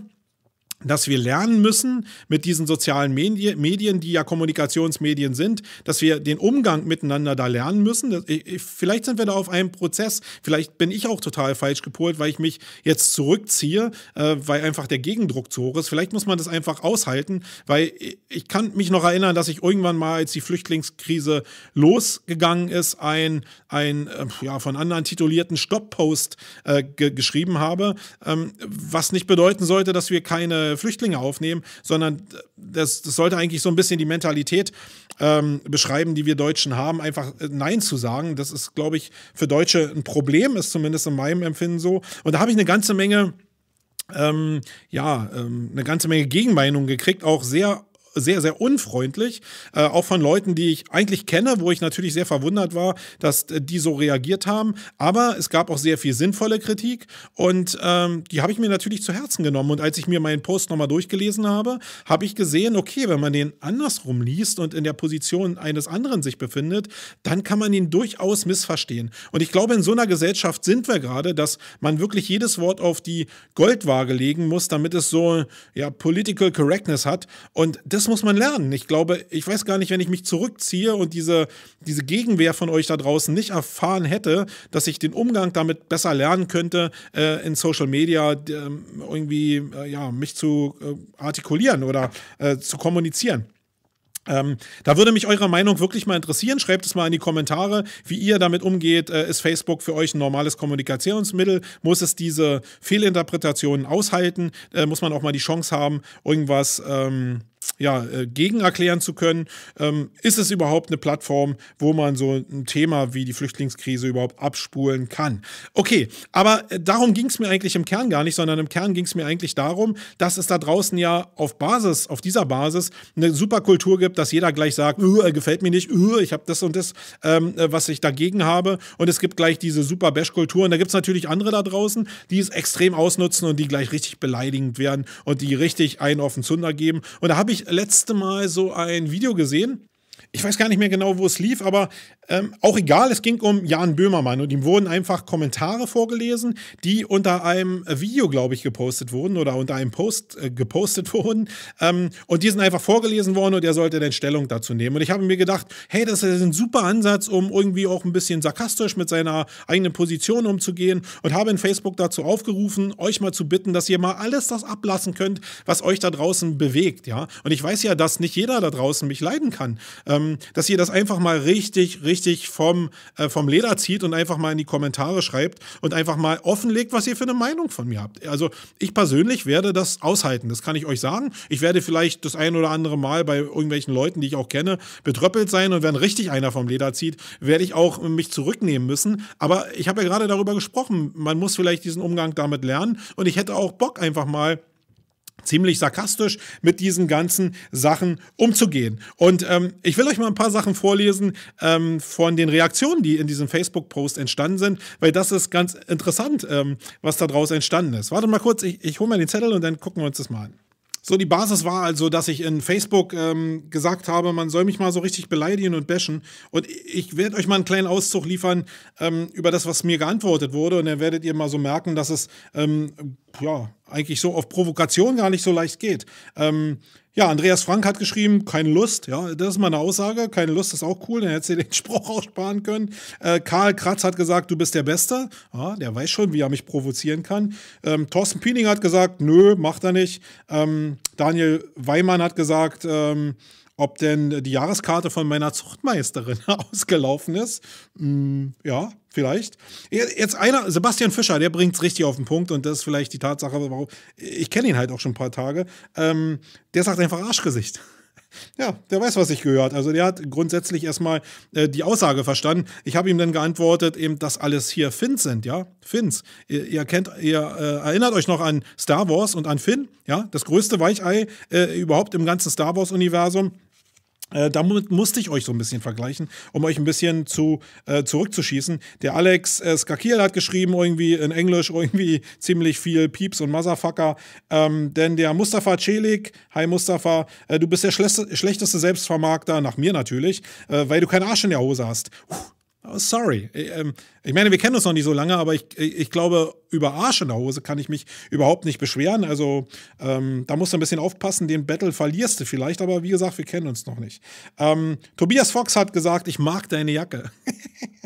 dass wir lernen müssen mit diesen sozialen Medien, die ja Kommunikationsmedien sind, dass wir den Umgang miteinander da lernen müssen. Vielleicht sind wir da auf einem Prozess, vielleicht bin ich auch total falsch gepolt, weil ich mich jetzt zurückziehe, äh, weil einfach der Gegendruck zu hoch ist. Vielleicht muss man das einfach aushalten, weil ich kann mich noch erinnern, dass ich irgendwann mal, als die Flüchtlingskrise losgegangen ist, ein, ein ähm, ja, von anderen titulierten Stopp-Post äh, ge geschrieben habe, ähm, was nicht bedeuten sollte, dass wir keine Flüchtlinge aufnehmen, sondern das, das, sollte eigentlich so ein bisschen die Mentalität ähm, beschreiben, die wir Deutschen haben, einfach äh, Nein zu sagen. Das ist, glaube ich, für Deutsche ein Problem, ist zumindest in meinem Empfinden so. Und da habe ich eine ganze Menge. Ähm, ja, ähm, eine ganze Menge Gegenmeinung gekriegt, auch sehr sehr, sehr unfreundlich, äh, auch von Leuten, die ich eigentlich kenne, wo ich natürlich sehr verwundert war, dass äh, die so reagiert haben. Aber es gab auch sehr viel sinnvolle Kritik und ähm, die habe ich mir natürlich zu Herzen genommen. Und als ich mir meinen Post nochmal durchgelesen habe, habe ich gesehen, okay, wenn man den andersrum liest und in der Position eines anderen sich befindet, dann kann man ihn durchaus missverstehen. Und ich glaube, in so einer Gesellschaft sind wir gerade, dass man wirklich jedes Wort auf die Goldwaage legen muss, damit es so ja, Political Correctness hat. Und das muss man lernen. Ich glaube, ich weiß gar nicht, wenn ich mich zurückziehe und diese, diese Gegenwehr von euch da draußen nicht erfahren hätte, dass ich den Umgang damit besser lernen könnte, äh, in Social Media äh, irgendwie äh, ja, mich zu äh, artikulieren oder äh, zu kommunizieren. Ähm, da würde mich eure Meinung wirklich mal interessieren. Schreibt es mal in die Kommentare, wie ihr damit umgeht. Äh, ist Facebook für euch ein normales Kommunikationsmittel? Muss es diese Fehlinterpretationen aushalten? Äh, muss man auch mal die Chance haben, irgendwas... Ähm ja, äh, gegen erklären zu können. Ähm, ist es überhaupt eine Plattform, wo man so ein Thema wie die Flüchtlingskrise überhaupt abspulen kann? Okay, aber äh, darum ging es mir eigentlich im Kern gar nicht, sondern im Kern ging es mir eigentlich darum, dass es da draußen ja auf Basis, auf dieser Basis eine super Kultur gibt, dass jeder gleich sagt, äh, gefällt mir nicht, ich habe das und das, ähm, was ich dagegen habe. Und es gibt gleich diese super Bash-Kultur. Und da gibt es natürlich andere da draußen, die es extrem ausnutzen und die gleich richtig beleidigend werden und die richtig einen auf den Zunder geben. Und da habe ich ich letzte Mal so ein Video gesehen ich weiß gar nicht mehr genau, wo es lief, aber ähm, auch egal, es ging um Jan Böhmermann und ihm wurden einfach Kommentare vorgelesen, die unter einem Video, glaube ich, gepostet wurden oder unter einem Post äh, gepostet wurden. Ähm, und die sind einfach vorgelesen worden und er sollte dann Stellung dazu nehmen. Und ich habe mir gedacht, hey, das ist ein super Ansatz, um irgendwie auch ein bisschen sarkastisch mit seiner eigenen Position umzugehen und habe in Facebook dazu aufgerufen, euch mal zu bitten, dass ihr mal alles das ablassen könnt, was euch da draußen bewegt, ja. Und ich weiß ja, dass nicht jeder da draußen mich leiden kann. Äh, ähm, dass ihr das einfach mal richtig, richtig vom, äh, vom Leder zieht und einfach mal in die Kommentare schreibt und einfach mal offenlegt, was ihr für eine Meinung von mir habt. Also ich persönlich werde das aushalten, das kann ich euch sagen. Ich werde vielleicht das ein oder andere Mal bei irgendwelchen Leuten, die ich auch kenne, betröppelt sein und wenn richtig einer vom Leder zieht, werde ich auch mich zurücknehmen müssen. Aber ich habe ja gerade darüber gesprochen, man muss vielleicht diesen Umgang damit lernen und ich hätte auch Bock einfach mal ziemlich sarkastisch mit diesen ganzen Sachen umzugehen. Und ähm, ich will euch mal ein paar Sachen vorlesen ähm, von den Reaktionen, die in diesem Facebook-Post entstanden sind, weil das ist ganz interessant, ähm, was daraus entstanden ist. Warte mal kurz, ich, ich hole mir den Zettel und dann gucken wir uns das mal an. So, die Basis war also, dass ich in Facebook ähm, gesagt habe, man soll mich mal so richtig beleidigen und bashen. Und ich werde euch mal einen kleinen Auszug liefern ähm, über das, was mir geantwortet wurde. Und dann werdet ihr mal so merken, dass es ähm, ja, eigentlich so auf Provokation gar nicht so leicht geht. Ähm, ja, Andreas Frank hat geschrieben, keine Lust, ja, das ist mal eine Aussage, keine Lust ist auch cool, dann hättest du den Spruch auch sparen können. Äh, Karl Kratz hat gesagt, du bist der Beste, ja, der weiß schon, wie er mich provozieren kann. Ähm, Thorsten Piening hat gesagt, nö, macht er nicht. Ähm, Daniel Weimann hat gesagt, ähm, ob denn die Jahreskarte von meiner Zuchtmeisterin ausgelaufen ist. Hm, ja, vielleicht. Jetzt einer, Sebastian Fischer, der bringt es richtig auf den Punkt und das ist vielleicht die Tatsache, warum. Ich kenne ihn halt auch schon ein paar Tage. Ähm, der sagt einfach Arschgesicht. Ja, der weiß, was ich gehört. Also der hat grundsätzlich erstmal äh, die Aussage verstanden. Ich habe ihm dann geantwortet, eben, dass alles hier Finns sind, ja. Finns. Ihr, ihr kennt, ihr äh, erinnert euch noch an Star Wars und an Finn, ja, das größte Weichei äh, überhaupt im ganzen Star Wars-Universum. Äh, damit musste ich euch so ein bisschen vergleichen, um euch ein bisschen zu, äh, zurückzuschießen. Der Alex äh, Skakiel hat geschrieben, irgendwie in Englisch, irgendwie ziemlich viel Pieps und Motherfucker. Ähm, denn der Mustafa Celik, hi Mustafa, äh, du bist der schlechteste Selbstvermarkter, nach mir natürlich, äh, weil du keinen Arsch in der Hose hast. Puh Oh, sorry. Äh, ähm, ich meine, wir kennen uns noch nicht so lange, aber ich, äh, ich glaube, über Arsch in der Hose kann ich mich überhaupt nicht beschweren. Also ähm, da musst du ein bisschen aufpassen, den Battle verlierst du vielleicht, aber wie gesagt, wir kennen uns noch nicht. Ähm, Tobias Fox hat gesagt, ich mag deine Jacke.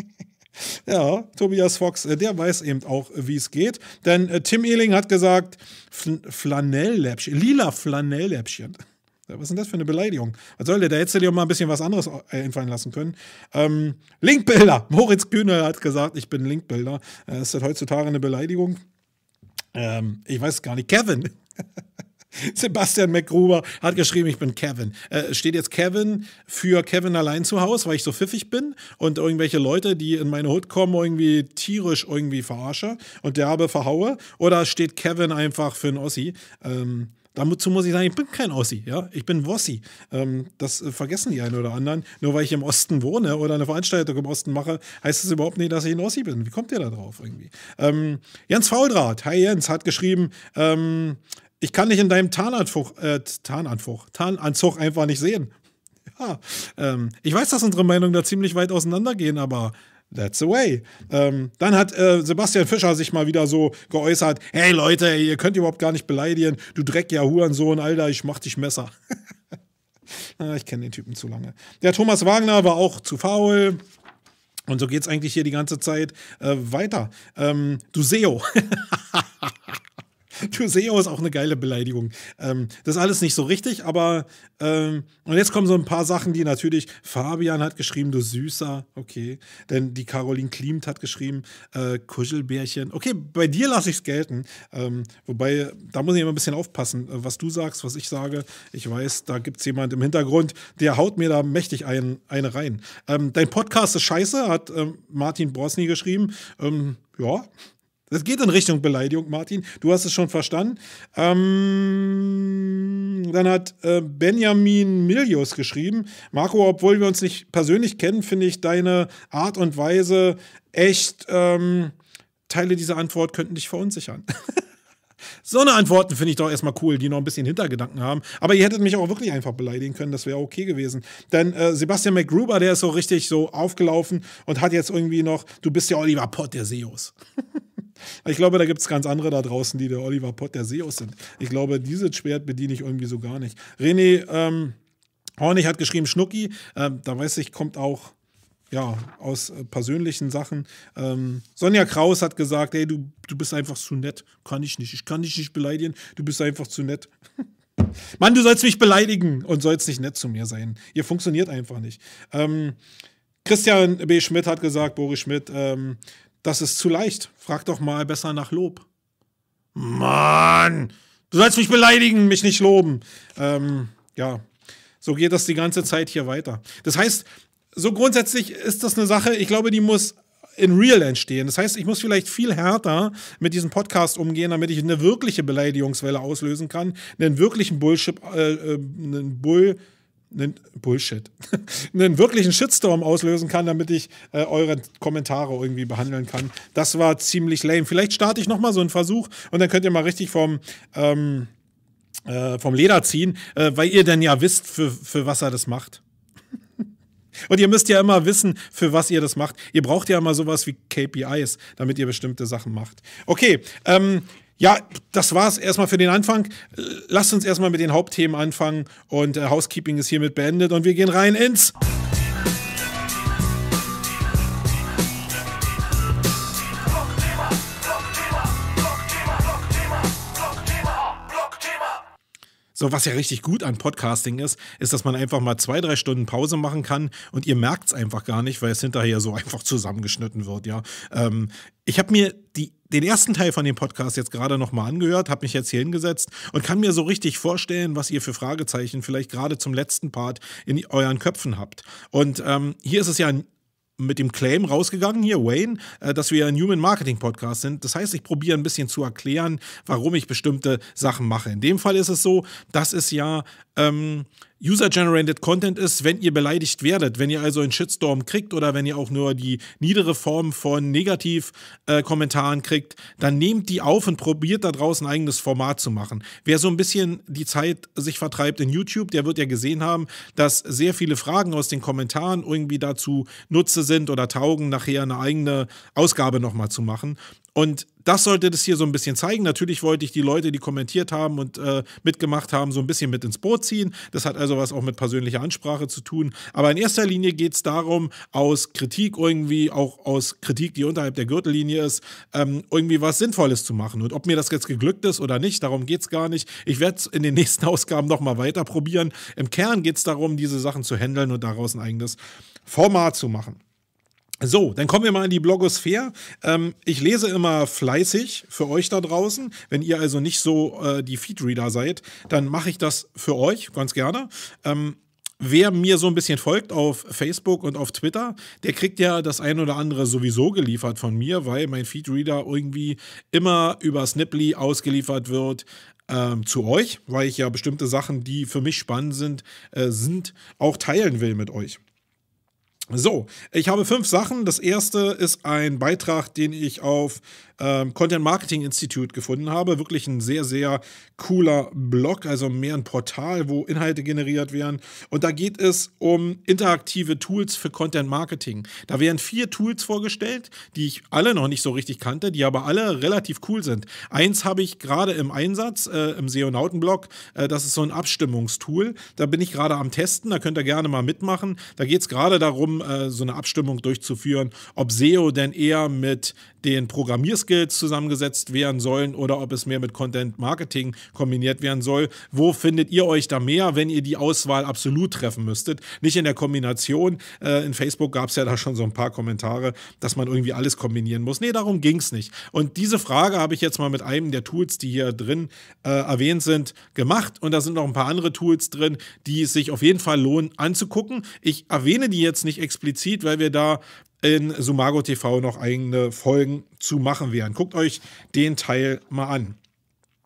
ja, Tobias Fox, äh, der weiß eben auch, wie es geht. Denn äh, Tim Ehling hat gesagt, Fl Flanellläppchen, lila Flanelläppchen. Was ist denn das für eine Beleidigung? Was soll der? Da hättest du dir mal ein bisschen was anderes äh, einfallen lassen können. Ähm, Linkbilder. Moritz Kühne hat gesagt, ich bin Linkbilder. Äh, ist das heutzutage eine Beleidigung? Ähm, ich weiß gar nicht. Kevin. Sebastian McGruber hat geschrieben, ich bin Kevin. Äh, steht jetzt Kevin für Kevin allein zu Hause, weil ich so pfiffig bin und irgendwelche Leute, die in meine Hut kommen, irgendwie tierisch irgendwie verarsche und derbe verhaue? Oder steht Kevin einfach für einen Ossi? Ähm, Dazu muss ich sagen, ich bin kein Ossi, ja. Ich bin Wossi. Ähm, das äh, vergessen die einen oder anderen. Nur weil ich im Osten wohne oder eine Veranstaltung im Osten mache, heißt es überhaupt nicht, dass ich ein Ossi bin. Wie kommt ihr da drauf irgendwie? Ähm, Jens Fauldraht, hi Jens, hat geschrieben, ähm, ich kann dich in deinem Tarnanzug, äh, Tarnanzug, Tarnanzug einfach nicht sehen. Ja, ähm, ich weiß, dass unsere Meinungen da ziemlich weit auseinandergehen, aber That's the way. Ähm, dann hat äh, Sebastian Fischer sich mal wieder so geäußert: Hey Leute, ihr könnt überhaupt gar nicht beleidigen, du Dreck, ja Hurensohn, Alter, ich mach dich Messer. Ah, ich kenne den Typen zu lange. Der Thomas Wagner war auch zu faul. Und so geht's eigentlich hier die ganze Zeit äh, weiter. Ähm, du Seo. Tuseo ist auch eine geile Beleidigung. Ähm, das ist alles nicht so richtig, aber ähm, und jetzt kommen so ein paar Sachen, die natürlich Fabian hat geschrieben, du Süßer, okay. Denn die Caroline Klimt hat geschrieben, äh, Kuschelbärchen. Okay, bei dir lasse ich es gelten. Ähm, wobei, da muss ich immer ein bisschen aufpassen, äh, was du sagst, was ich sage. Ich weiß, da gibt es jemand im Hintergrund, der haut mir da mächtig ein, eine rein. Ähm, dein Podcast ist scheiße, hat ähm, Martin Brosny geschrieben. Ähm, ja, das geht in Richtung Beleidigung, Martin. Du hast es schon verstanden. Ähm, dann hat äh, Benjamin Milius geschrieben: Marco, obwohl wir uns nicht persönlich kennen, finde ich deine Art und Weise echt. Ähm, Teile dieser Antwort könnten dich verunsichern. so eine Antworten finde ich doch erstmal cool, die noch ein bisschen Hintergedanken haben. Aber ihr hättet mich auch wirklich einfach beleidigen können, das wäre okay gewesen. Denn äh, Sebastian McGruber, der ist so richtig so aufgelaufen und hat jetzt irgendwie noch, du bist ja Oliver Pott der SEOs. Ich glaube, da gibt es ganz andere da draußen, die der Oliver Pott der Seos sind. Ich glaube, dieses Schwert bediene ich irgendwie so gar nicht. René ähm, Hornig hat geschrieben, Schnucki, ähm, da weiß ich, kommt auch ja, aus äh, persönlichen Sachen. Ähm, Sonja Kraus hat gesagt, ey, du, du bist einfach zu nett. Kann ich nicht. Ich kann dich nicht beleidigen. Du bist einfach zu nett. Mann, du sollst mich beleidigen und sollst nicht nett zu mir sein. Ihr funktioniert einfach nicht. Ähm, Christian B. Schmidt hat gesagt, Boris Schmidt, ähm, das ist zu leicht. Frag doch mal besser nach Lob. Mann! Du sollst mich beleidigen, mich nicht loben. Ähm, ja, so geht das die ganze Zeit hier weiter. Das heißt, so grundsätzlich ist das eine Sache, ich glaube, die muss in real entstehen. Das heißt, ich muss vielleicht viel härter mit diesem Podcast umgehen, damit ich eine wirkliche Beleidigungswelle auslösen kann, einen wirklichen Bullshit, äh, äh einen Bull einen Bullshit, einen wirklichen Shitstorm auslösen kann, damit ich äh, eure Kommentare irgendwie behandeln kann. Das war ziemlich lame. Vielleicht starte ich nochmal so einen Versuch und dann könnt ihr mal richtig vom, ähm, äh, vom Leder ziehen, äh, weil ihr denn ja wisst, für, für was er das macht. und ihr müsst ja immer wissen, für was ihr das macht. Ihr braucht ja immer sowas wie KPIs, damit ihr bestimmte Sachen macht. Okay, ähm, ja, das war's erstmal für den Anfang. Äh, lasst uns erstmal mit den Hauptthemen anfangen und äh, Housekeeping ist hiermit beendet und wir gehen rein ins. So, was ja richtig gut an Podcasting ist, ist, dass man einfach mal zwei, drei Stunden Pause machen kann und ihr merkt es einfach gar nicht, weil es hinterher so einfach zusammengeschnitten wird, ja. Ähm, ich habe mir die, den ersten Teil von dem Podcast jetzt gerade nochmal angehört, habe mich jetzt hier hingesetzt und kann mir so richtig vorstellen, was ihr für Fragezeichen vielleicht gerade zum letzten Part in euren Köpfen habt. Und ähm, hier ist es ja ein mit dem Claim rausgegangen, hier Wayne, äh, dass wir ein Human Marketing Podcast sind. Das heißt, ich probiere ein bisschen zu erklären, warum ich bestimmte Sachen mache. In dem Fall ist es so, dass es ja ähm, User-Generated Content ist, wenn ihr beleidigt werdet, wenn ihr also einen Shitstorm kriegt oder wenn ihr auch nur die niedere Form von Negativ-Kommentaren äh, kriegt, dann nehmt die auf und probiert da draußen ein eigenes Format zu machen. Wer so ein bisschen die Zeit sich vertreibt in YouTube, der wird ja gesehen haben, dass sehr viele Fragen aus den Kommentaren irgendwie dazu Nutze sind oder taugen, nachher eine eigene Ausgabe nochmal zu machen. Und das sollte das hier so ein bisschen zeigen. Natürlich wollte ich die Leute, die kommentiert haben und äh, mitgemacht haben, so ein bisschen mit ins Boot ziehen. Das hat also was auch mit persönlicher Ansprache zu tun. Aber in erster Linie geht es darum, aus Kritik irgendwie, auch aus Kritik, die unterhalb der Gürtellinie ist, ähm, irgendwie was Sinnvolles zu machen. Und ob mir das jetzt geglückt ist oder nicht, darum geht es gar nicht. Ich werde es in den nächsten Ausgaben nochmal weiter probieren. Im Kern geht es darum, diese Sachen zu handeln und daraus ein eigenes Format zu machen. So, dann kommen wir mal in die Blogosphäre. Ähm, ich lese immer fleißig für euch da draußen. Wenn ihr also nicht so äh, die Feedreader seid, dann mache ich das für euch ganz gerne. Ähm, wer mir so ein bisschen folgt auf Facebook und auf Twitter, der kriegt ja das ein oder andere sowieso geliefert von mir, weil mein Feedreader irgendwie immer über Snipply ausgeliefert wird. Ähm, zu euch, weil ich ja bestimmte Sachen, die für mich spannend sind, äh, sind, auch teilen will mit euch. So, ich habe fünf Sachen. Das erste ist ein Beitrag, den ich auf ähm, Content Marketing Institute gefunden habe. Wirklich ein sehr, sehr cooler Blog, also mehr ein Portal, wo Inhalte generiert werden. Und da geht es um interaktive Tools für Content Marketing. Da werden vier Tools vorgestellt, die ich alle noch nicht so richtig kannte, die aber alle relativ cool sind. Eins habe ich gerade im Einsatz, äh, im Seonauten-Blog. Äh, das ist so ein Abstimmungstool. Da bin ich gerade am Testen, da könnt ihr gerne mal mitmachen. Da geht es gerade darum, äh, so eine Abstimmung durchzuführen, ob SEO denn eher mit den Programmierskills Skills zusammengesetzt werden sollen oder ob es mehr mit Content Marketing kombiniert werden soll. Wo findet ihr euch da mehr, wenn ihr die Auswahl absolut treffen müsstet? Nicht in der Kombination. Äh, in Facebook gab es ja da schon so ein paar Kommentare, dass man irgendwie alles kombinieren muss. Nee, darum ging es nicht. Und diese Frage habe ich jetzt mal mit einem der Tools, die hier drin äh, erwähnt sind, gemacht. Und da sind noch ein paar andere Tools drin, die es sich auf jeden Fall lohnen anzugucken. Ich erwähne die jetzt nicht explizit, weil wir da in Sumago TV noch eigene Folgen zu machen werden. Guckt euch den Teil mal an.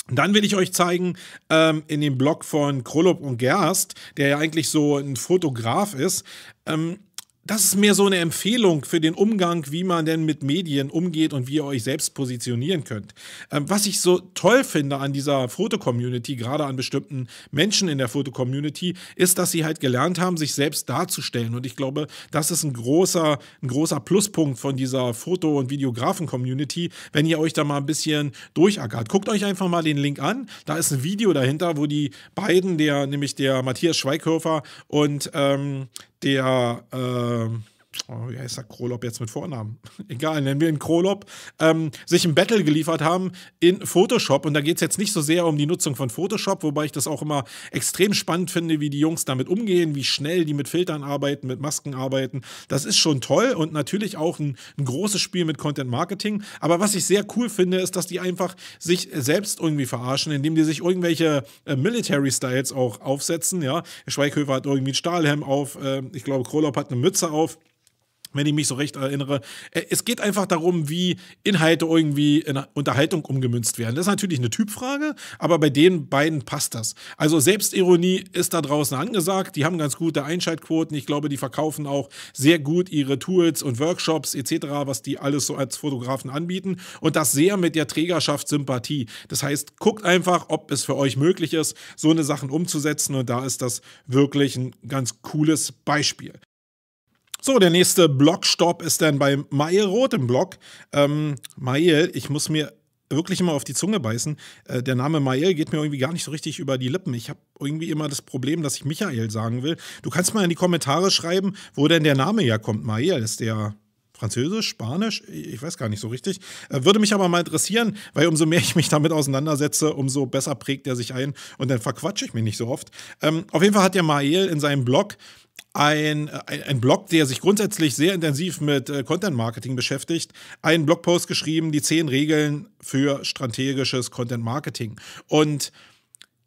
Dann will ich euch zeigen, ähm, in dem Blog von Krollup und Gerst, der ja eigentlich so ein Fotograf ist, ähm, das ist mehr so eine Empfehlung für den Umgang, wie man denn mit Medien umgeht und wie ihr euch selbst positionieren könnt. Ähm, was ich so toll finde an dieser Foto-Community, gerade an bestimmten Menschen in der Foto-Community, ist, dass sie halt gelernt haben, sich selbst darzustellen. Und ich glaube, das ist ein großer, ein großer Pluspunkt von dieser Foto- und Videografen-Community, wenn ihr euch da mal ein bisschen durchackert. Guckt euch einfach mal den Link an. Da ist ein Video dahinter, wo die beiden, der, nämlich der Matthias Schweighöfer und ähm, der äh, oh, wie heißt der Krolop jetzt mit Vornamen? Egal, nennen wir ihn Krolop, ähm, sich ein Battle geliefert haben in Photoshop. Und da geht es jetzt nicht so sehr um die Nutzung von Photoshop, wobei ich das auch immer extrem spannend finde, wie die Jungs damit umgehen, wie schnell die mit Filtern arbeiten, mit Masken arbeiten. Das ist schon toll und natürlich auch ein, ein großes Spiel mit Content Marketing. Aber was ich sehr cool finde, ist, dass die einfach sich selbst irgendwie verarschen, indem die sich irgendwelche äh, Military-Styles auch aufsetzen. Ja? Schweighöfer hat irgendwie ein Stahlhelm auf, äh, ich glaube, Krolop hat eine Mütze auf wenn ich mich so recht erinnere. Äh, es geht einfach darum, wie Inhalte irgendwie in Unterhaltung umgemünzt werden. Das ist natürlich eine Typfrage, aber bei den beiden passt das. Also Selbstironie ist da draußen angesagt. Die haben ganz gute Einschaltquoten. Ich glaube, die verkaufen auch sehr gut ihre Tools und Workshops etc., was die alles so als Fotografen anbieten. Und das sehr mit der Trägerschaft Sympathie. Das heißt, guckt einfach, ob es für euch möglich ist, so eine Sachen umzusetzen. Und da ist das wirklich ein ganz cooles Beispiel. So, der nächste Blockstopp ist dann bei Mael Roth im Block. Ähm, Maie, ich muss mir wirklich immer auf die Zunge beißen. Äh, der Name Mael geht mir irgendwie gar nicht so richtig über die Lippen. Ich habe irgendwie immer das Problem, dass ich Michael sagen will. Du kannst mal in die Kommentare schreiben, wo denn der Name herkommt. Mael ist der Französisch, Spanisch, ich weiß gar nicht so richtig. Äh, würde mich aber mal interessieren, weil umso mehr ich mich damit auseinandersetze, umso besser prägt er sich ein und dann verquatsche ich mich nicht so oft. Ähm, auf jeden Fall hat der Mael in seinem Blog ein, ein, äh, ein, Blog, der sich grundsätzlich sehr intensiv mit äh, Content Marketing beschäftigt, einen Blogpost geschrieben, die zehn Regeln für strategisches Content Marketing. Und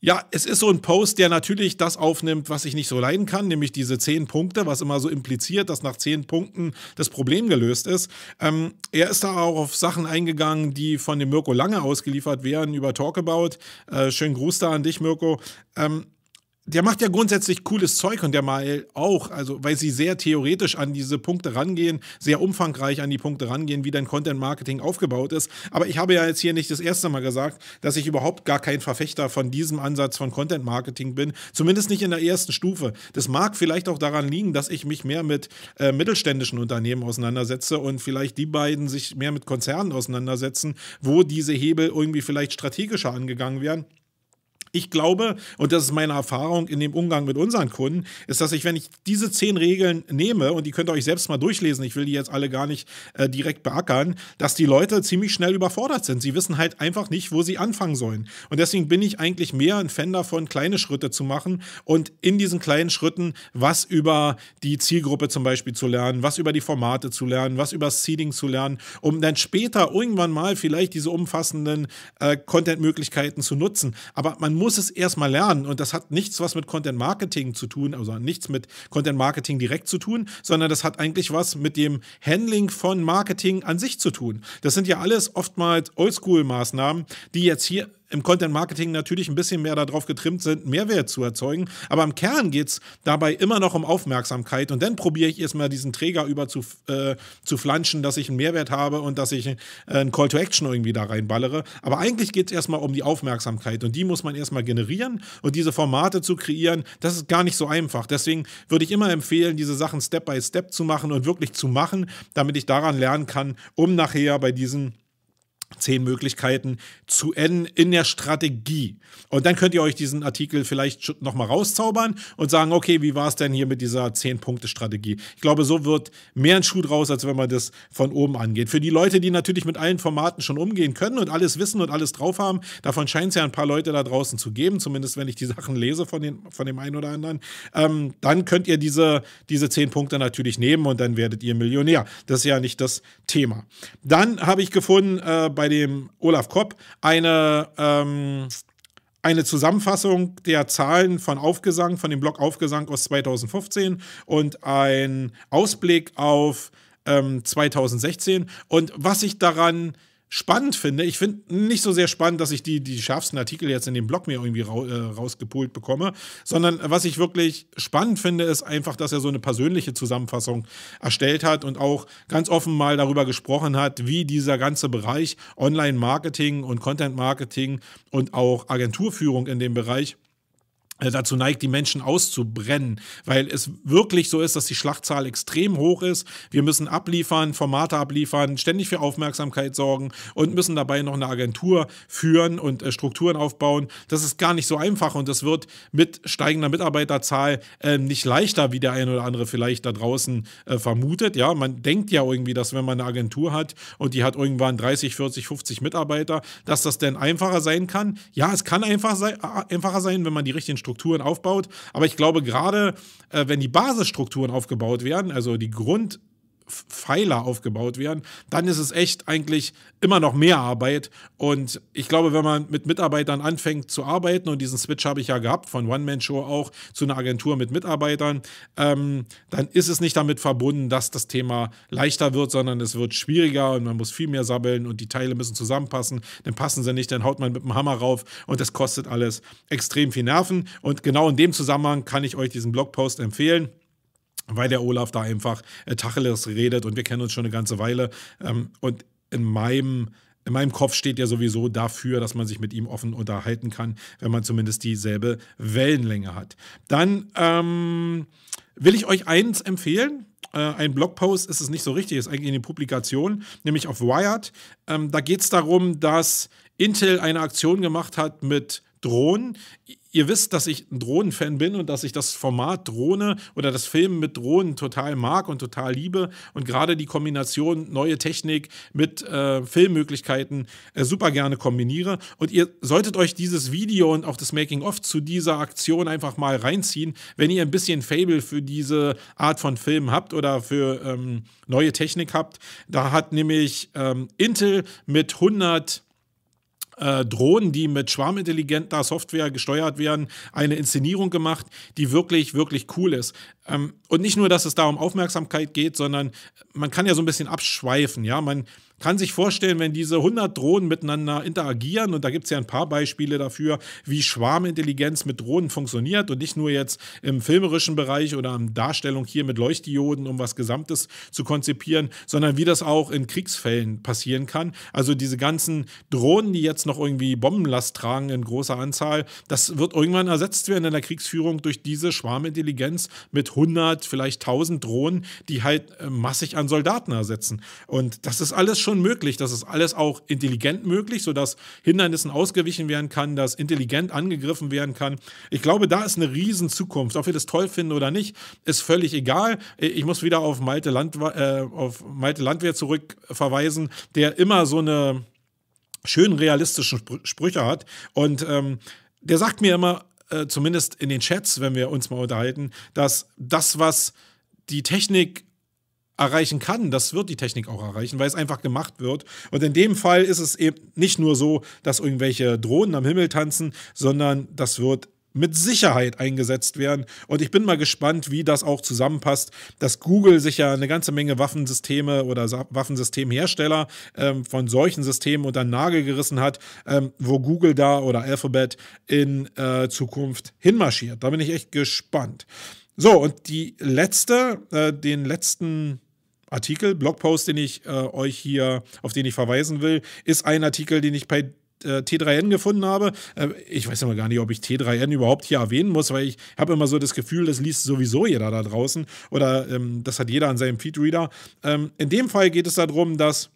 ja, es ist so ein Post, der natürlich das aufnimmt, was ich nicht so leiden kann, nämlich diese zehn Punkte, was immer so impliziert, dass nach zehn Punkten das Problem gelöst ist. Ähm, er ist da auch auf Sachen eingegangen, die von dem Mirko Lange ausgeliefert werden über Talkabout. Äh, schönen Gruß da an dich, Mirko. Ähm, der macht ja grundsätzlich cooles Zeug und der Mael auch, also weil sie sehr theoretisch an diese Punkte rangehen, sehr umfangreich an die Punkte rangehen, wie dein Content Marketing aufgebaut ist. Aber ich habe ja jetzt hier nicht das erste Mal gesagt, dass ich überhaupt gar kein Verfechter von diesem Ansatz von Content Marketing bin, zumindest nicht in der ersten Stufe. Das mag vielleicht auch daran liegen, dass ich mich mehr mit äh, mittelständischen Unternehmen auseinandersetze und vielleicht die beiden sich mehr mit Konzernen auseinandersetzen, wo diese Hebel irgendwie vielleicht strategischer angegangen werden. Ich glaube, und das ist meine Erfahrung in dem Umgang mit unseren Kunden, ist, dass ich, wenn ich diese zehn Regeln nehme, und die könnt ihr euch selbst mal durchlesen, ich will die jetzt alle gar nicht äh, direkt beackern, dass die Leute ziemlich schnell überfordert sind. Sie wissen halt einfach nicht, wo sie anfangen sollen. Und deswegen bin ich eigentlich mehr ein Fan davon, kleine Schritte zu machen und in diesen kleinen Schritten was über die Zielgruppe zum Beispiel zu lernen, was über die Formate zu lernen, was über Seeding zu lernen, um dann später irgendwann mal vielleicht diese umfassenden äh, Content-Möglichkeiten zu nutzen. Aber man muss es erstmal lernen und das hat nichts was mit Content Marketing zu tun, also nichts mit Content Marketing direkt zu tun, sondern das hat eigentlich was mit dem Handling von Marketing an sich zu tun. Das sind ja alles oftmals Oldschool-Maßnahmen, die jetzt hier im Content Marketing natürlich ein bisschen mehr darauf getrimmt sind, Mehrwert zu erzeugen. Aber im Kern geht es dabei immer noch um Aufmerksamkeit. Und dann probiere ich erstmal diesen Träger über zu, äh, zu flanschen, dass ich einen Mehrwert habe und dass ich äh, einen Call to Action irgendwie da reinballere. Aber eigentlich geht es erstmal um die Aufmerksamkeit. Und die muss man erstmal generieren. Und diese Formate zu kreieren, das ist gar nicht so einfach. Deswegen würde ich immer empfehlen, diese Sachen Step by Step zu machen und wirklich zu machen, damit ich daran lernen kann, um nachher bei diesen zehn Möglichkeiten zu N in der Strategie. Und dann könnt ihr euch diesen Artikel vielleicht nochmal rauszaubern und sagen, okay, wie war es denn hier mit dieser zehn punkte strategie Ich glaube, so wird mehr ein Schuh draus, als wenn man das von oben angeht. Für die Leute, die natürlich mit allen Formaten schon umgehen können und alles wissen und alles drauf haben, davon scheint es ja ein paar Leute da draußen zu geben, zumindest wenn ich die Sachen lese von, den, von dem einen oder anderen, ähm, dann könnt ihr diese, diese 10 Punkte natürlich nehmen und dann werdet ihr Millionär. Das ist ja nicht das Thema. Dann habe ich gefunden, äh, bei dem Olaf Kopp eine, ähm, eine Zusammenfassung der Zahlen von Aufgesang, von dem Blog Aufgesang aus 2015 und ein Ausblick auf ähm, 2016. Und was ich daran spannend finde. Ich finde nicht so sehr spannend, dass ich die, die schärfsten Artikel jetzt in dem Blog mir irgendwie ra äh, rausgepult bekomme, sondern was ich wirklich spannend finde, ist einfach, dass er so eine persönliche Zusammenfassung erstellt hat und auch ganz offen mal darüber gesprochen hat, wie dieser ganze Bereich Online-Marketing und Content-Marketing und auch Agenturführung in dem Bereich äh, dazu neigt, die Menschen auszubrennen, weil es wirklich so ist, dass die Schlachtzahl extrem hoch ist. Wir müssen abliefern, Formate abliefern, ständig für Aufmerksamkeit sorgen und müssen dabei noch eine Agentur führen und äh, Strukturen aufbauen. Das ist gar nicht so einfach und das wird mit steigender Mitarbeiterzahl äh, nicht leichter, wie der ein oder andere vielleicht da draußen äh, vermutet. Ja, man denkt ja irgendwie, dass wenn man eine Agentur hat und die hat irgendwann 30, 40, 50 Mitarbeiter, dass das denn einfacher sein kann. Ja, es kann einfach sein, äh, einfacher sein, wenn man die richtigen Strukturen Strukturen aufbaut. Aber ich glaube, gerade äh, wenn die Basisstrukturen aufgebaut werden, also die Grund, Pfeiler aufgebaut werden, dann ist es echt eigentlich immer noch mehr Arbeit. Und ich glaube, wenn man mit Mitarbeitern anfängt zu arbeiten, und diesen Switch habe ich ja gehabt, von One-Man-Show auch zu einer Agentur mit Mitarbeitern, ähm, dann ist es nicht damit verbunden, dass das Thema leichter wird, sondern es wird schwieriger und man muss viel mehr sabbeln und die Teile müssen zusammenpassen. Dann passen sie nicht, dann haut man mit dem Hammer rauf und das kostet alles extrem viel Nerven. Und genau in dem Zusammenhang kann ich euch diesen Blogpost empfehlen weil der Olaf da einfach äh, Tacheles redet und wir kennen uns schon eine ganze Weile. Ähm, und in meinem in meinem Kopf steht ja sowieso dafür, dass man sich mit ihm offen unterhalten kann, wenn man zumindest dieselbe Wellenlänge hat. Dann ähm, will ich euch eins empfehlen. Äh, ein Blogpost ist es nicht so richtig, ist eigentlich eine Publikation, nämlich auf Wired. Ähm, da geht es darum, dass Intel eine Aktion gemacht hat mit Drohnen ihr wisst, dass ich ein Drohnenfan bin und dass ich das Format Drohne oder das Filmen mit Drohnen total mag und total liebe. Und gerade die Kombination neue Technik mit äh, Filmmöglichkeiten äh, super gerne kombiniere. Und ihr solltet euch dieses Video und auch das Making-of zu dieser Aktion einfach mal reinziehen, wenn ihr ein bisschen Fable für diese Art von Filmen habt oder für ähm, neue Technik habt. Da hat nämlich ähm, Intel mit 100 äh, Drohnen, die mit schwarmintelligenter Software gesteuert werden, eine Inszenierung gemacht, die wirklich, wirklich cool ist. Ähm, und nicht nur, dass es da um Aufmerksamkeit geht, sondern man kann ja so ein bisschen abschweifen. Ja, man kann sich vorstellen, wenn diese 100 Drohnen miteinander interagieren, und da gibt es ja ein paar Beispiele dafür, wie Schwarmintelligenz mit Drohnen funktioniert und nicht nur jetzt im filmerischen Bereich oder in Darstellung hier mit Leuchtdioden, um was Gesamtes zu konzipieren, sondern wie das auch in Kriegsfällen passieren kann. Also diese ganzen Drohnen, die jetzt noch irgendwie Bombenlast tragen in großer Anzahl, das wird irgendwann ersetzt werden in der Kriegsführung durch diese Schwarmintelligenz mit 100, vielleicht 1000 Drohnen, die halt äh, massig an Soldaten ersetzen. Und das ist alles schon möglich. Das ist alles auch intelligent möglich, sodass Hindernissen ausgewichen werden kann, dass intelligent angegriffen werden kann. Ich glaube, da ist eine riesen Zukunft. Ob wir das toll finden oder nicht, ist völlig egal. Ich muss wieder auf Malte, Land, äh, auf Malte Landwehr zurückverweisen, der immer so eine schönen realistischen Sprüche hat. Und ähm, der sagt mir immer, äh, zumindest in den Chats, wenn wir uns mal unterhalten, dass das, was die Technik erreichen kann, das wird die Technik auch erreichen, weil es einfach gemacht wird. Und in dem Fall ist es eben nicht nur so, dass irgendwelche Drohnen am Himmel tanzen, sondern das wird mit Sicherheit eingesetzt werden. Und ich bin mal gespannt, wie das auch zusammenpasst, dass Google sich ja eine ganze Menge Waffensysteme oder Waffensystemhersteller ähm, von solchen Systemen unter den Nagel gerissen hat, ähm, wo Google da oder Alphabet in äh, Zukunft hinmarschiert. Da bin ich echt gespannt. So, und die letzte, äh, den letzten Artikel, Blogpost, den ich äh, euch hier, auf den ich verweisen will, ist ein Artikel, den ich bei äh, T3N gefunden habe. Äh, ich weiß immer gar nicht, ob ich T3N überhaupt hier erwähnen muss, weil ich habe immer so das Gefühl, das liest sowieso jeder da draußen oder ähm, das hat jeder an seinem Feedreader. Ähm, in dem Fall geht es darum, dass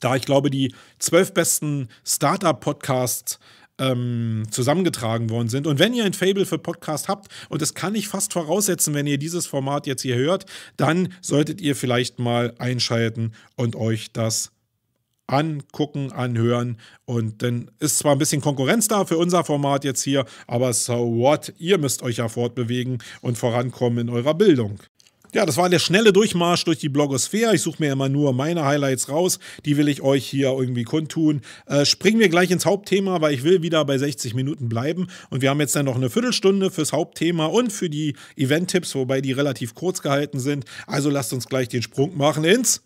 da ich glaube, die zwölf besten Startup-Podcasts ähm, zusammengetragen worden sind. Und wenn ihr ein Fable für Podcast habt, und das kann ich fast voraussetzen, wenn ihr dieses Format jetzt hier hört, dann solltet ihr vielleicht mal einschalten und euch das angucken, anhören. Und dann ist zwar ein bisschen Konkurrenz da für unser Format jetzt hier, aber so what? Ihr müsst euch ja fortbewegen und vorankommen in eurer Bildung. Ja, das war der schnelle Durchmarsch durch die Blogosphäre. Ich suche mir immer nur meine Highlights raus. Die will ich euch hier irgendwie kundtun. Äh, springen wir gleich ins Hauptthema, weil ich will wieder bei 60 Minuten bleiben. Und wir haben jetzt dann noch eine Viertelstunde fürs Hauptthema und für die Event-Tipps, wobei die relativ kurz gehalten sind. Also lasst uns gleich den Sprung machen ins...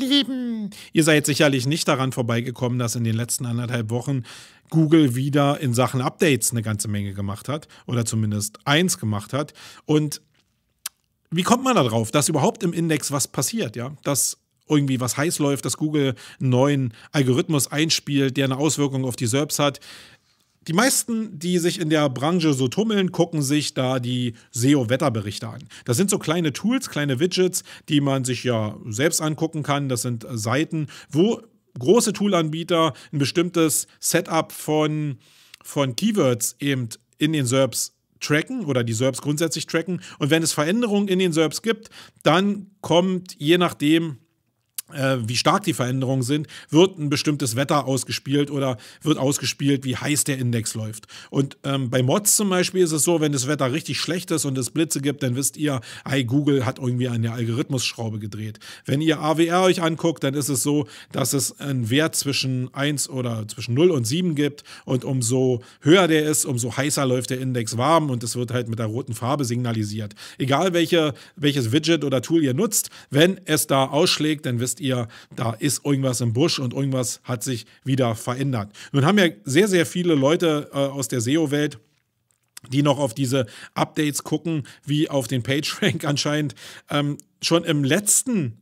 Lieben. Ihr seid sicherlich nicht daran vorbeigekommen, dass in den letzten anderthalb Wochen Google wieder in Sachen Updates eine ganze Menge gemacht hat oder zumindest eins gemacht hat. Und wie kommt man da drauf, dass überhaupt im Index was passiert, ja? Dass irgendwie was heiß läuft, dass Google einen neuen Algorithmus einspielt, der eine Auswirkung auf die SERPs hat. Die meisten, die sich in der Branche so tummeln, gucken sich da die SEO-Wetterberichte an. Das sind so kleine Tools, kleine Widgets, die man sich ja selbst angucken kann. Das sind Seiten, wo große Toolanbieter ein bestimmtes Setup von, von Keywords eben in den SERPs e tracken oder die SERPs e grundsätzlich tracken. Und wenn es Veränderungen in den SERPs e gibt, dann kommt je nachdem äh, wie stark die Veränderungen sind, wird ein bestimmtes Wetter ausgespielt oder wird ausgespielt, wie heiß der Index läuft. Und ähm, bei Mods zum Beispiel ist es so, wenn das Wetter richtig schlecht ist und es Blitze gibt, dann wisst ihr, hey, Google hat irgendwie an der Algorithmusschraube gedreht. Wenn ihr AWR euch anguckt, dann ist es so, dass es einen Wert zwischen 1 oder zwischen 0 und 7 gibt und umso höher der ist, umso heißer läuft der Index warm und es wird halt mit der roten Farbe signalisiert. Egal welche, welches Widget oder Tool ihr nutzt, wenn es da ausschlägt, dann wisst ihr, ihr, da ist irgendwas im Busch und irgendwas hat sich wieder verändert. Nun haben ja sehr, sehr viele Leute äh, aus der SEO-Welt die noch auf diese Updates gucken, wie auf den PageRank anscheinend, ähm, schon im letzten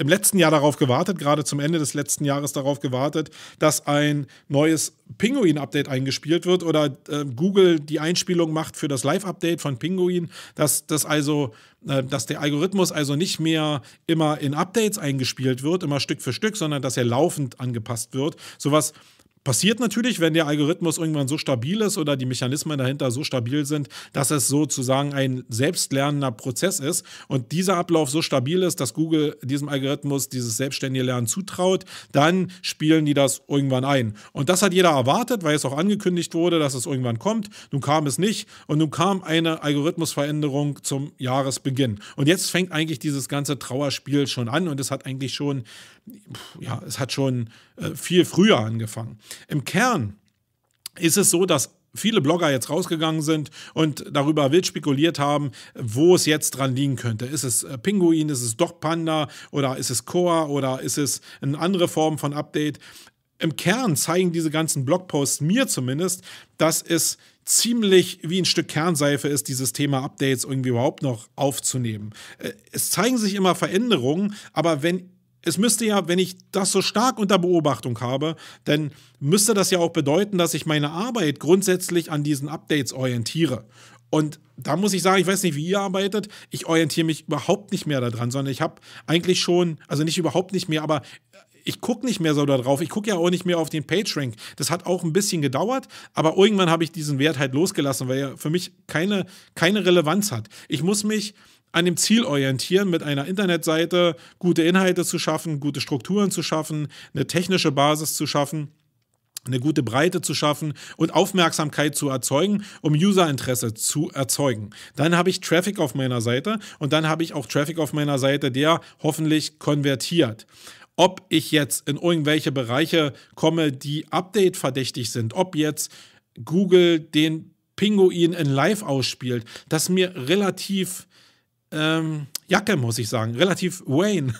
im letzten Jahr darauf gewartet, gerade zum Ende des letzten Jahres darauf gewartet, dass ein neues Pinguin-Update eingespielt wird oder äh, Google die Einspielung macht für das Live-Update von Pinguin, dass das also, äh, dass der Algorithmus also nicht mehr immer in Updates eingespielt wird, immer Stück für Stück, sondern dass er laufend angepasst wird. Sowas Passiert natürlich, wenn der Algorithmus irgendwann so stabil ist oder die Mechanismen dahinter so stabil sind, dass es sozusagen ein selbstlernender Prozess ist und dieser Ablauf so stabil ist, dass Google diesem Algorithmus dieses selbstständige Lernen zutraut, dann spielen die das irgendwann ein. Und das hat jeder erwartet, weil es auch angekündigt wurde, dass es irgendwann kommt. Nun kam es nicht und nun kam eine Algorithmusveränderung zum Jahresbeginn. Und jetzt fängt eigentlich dieses ganze Trauerspiel schon an und es hat eigentlich schon ja, es hat schon äh, viel früher angefangen. Im Kern ist es so, dass viele Blogger jetzt rausgegangen sind und darüber wild spekuliert haben, wo es jetzt dran liegen könnte. Ist es äh, Pinguin, ist es doch Panda oder ist es Koa oder ist es eine andere Form von Update? Im Kern zeigen diese ganzen Blogposts mir zumindest, dass es ziemlich wie ein Stück Kernseife ist, dieses Thema Updates irgendwie überhaupt noch aufzunehmen. Äh, es zeigen sich immer Veränderungen, aber wenn es müsste ja, wenn ich das so stark unter Beobachtung habe, dann müsste das ja auch bedeuten, dass ich meine Arbeit grundsätzlich an diesen Updates orientiere. Und da muss ich sagen, ich weiß nicht, wie ihr arbeitet. Ich orientiere mich überhaupt nicht mehr daran, sondern ich habe eigentlich schon, also nicht überhaupt nicht mehr, aber ich gucke nicht mehr so darauf. Ich gucke ja auch nicht mehr auf den PageRank. Das hat auch ein bisschen gedauert, aber irgendwann habe ich diesen Wert halt losgelassen, weil er für mich keine, keine Relevanz hat. Ich muss mich an dem Ziel orientieren, mit einer Internetseite gute Inhalte zu schaffen, gute Strukturen zu schaffen, eine technische Basis zu schaffen eine gute Breite zu schaffen und Aufmerksamkeit zu erzeugen, um Userinteresse zu erzeugen. Dann habe ich Traffic auf meiner Seite und dann habe ich auch Traffic auf meiner Seite, der hoffentlich konvertiert ob ich jetzt in irgendwelche Bereiche komme, die update verdächtig sind, ob jetzt Google den Pinguin in Live ausspielt, das mir relativ Um, Jacke, muss ich sagen. Relativ Wayne.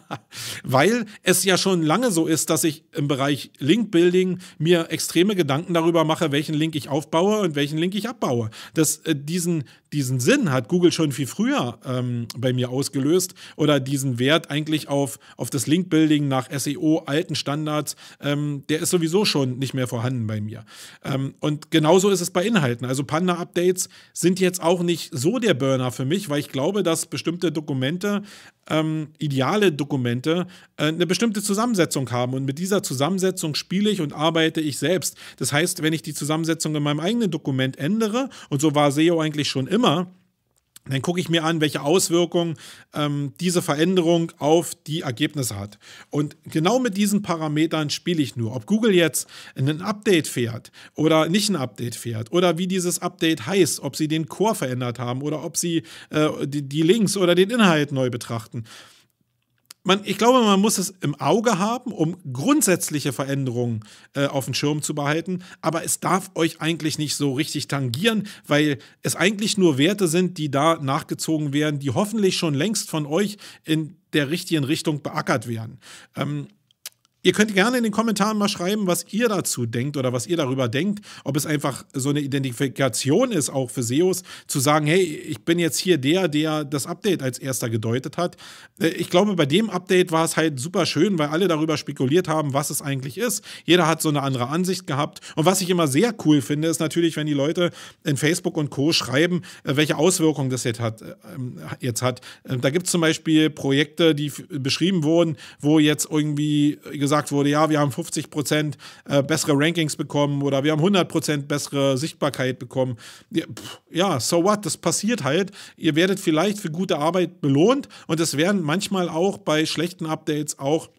Weil es ja schon lange so ist, dass ich im Bereich Link-Building mir extreme Gedanken darüber mache, welchen Link ich aufbaue und welchen Link ich abbaue. Das, äh, diesen, diesen Sinn hat Google schon viel früher ähm, bei mir ausgelöst oder diesen Wert eigentlich auf, auf das Link-Building nach SEO, alten Standards, ähm, der ist sowieso schon nicht mehr vorhanden bei mir. Ähm, und genauso ist es bei Inhalten. Also Panda-Updates sind jetzt auch nicht so der Burner für mich, weil ich glaube, dass bestimmte bestimmte Dokumente, ähm, ideale Dokumente, äh, eine bestimmte Zusammensetzung haben. Und mit dieser Zusammensetzung spiele ich und arbeite ich selbst. Das heißt, wenn ich die Zusammensetzung in meinem eigenen Dokument ändere, und so war SEO eigentlich schon immer, dann gucke ich mir an, welche Auswirkungen ähm, diese Veränderung auf die Ergebnisse hat. Und genau mit diesen Parametern spiele ich nur. Ob Google jetzt ein Update fährt oder nicht ein Update fährt oder wie dieses Update heißt, ob sie den Core verändert haben oder ob sie äh, die, die Links oder den Inhalt neu betrachten man, ich glaube, man muss es im Auge haben, um grundsätzliche Veränderungen äh, auf dem Schirm zu behalten. Aber es darf euch eigentlich nicht so richtig tangieren, weil es eigentlich nur Werte sind, die da nachgezogen werden, die hoffentlich schon längst von euch in der richtigen Richtung beackert werden. Ähm, Ihr könnt gerne in den Kommentaren mal schreiben, was ihr dazu denkt oder was ihr darüber denkt, ob es einfach so eine Identifikation ist, auch für SEOs, zu sagen, hey, ich bin jetzt hier der, der das Update als erster gedeutet hat. Äh, ich glaube, bei dem Update war es halt super schön, weil alle darüber spekuliert haben, was es eigentlich ist. Jeder hat so eine andere Ansicht gehabt. Und was ich immer sehr cool finde, ist natürlich, wenn die Leute in Facebook und Co. schreiben, äh, welche Auswirkungen das jetzt hat. Ähm, jetzt hat. Ähm, da gibt es zum Beispiel Projekte, die beschrieben wurden, wo jetzt irgendwie gesagt gesagt wurde, ja, wir haben 50 Prozent äh, bessere Rankings bekommen oder wir haben 100 Prozent bessere Sichtbarkeit bekommen. Ja, so what, das passiert halt. Ihr werdet vielleicht für gute Arbeit belohnt und es werden manchmal auch bei schlechten Updates auch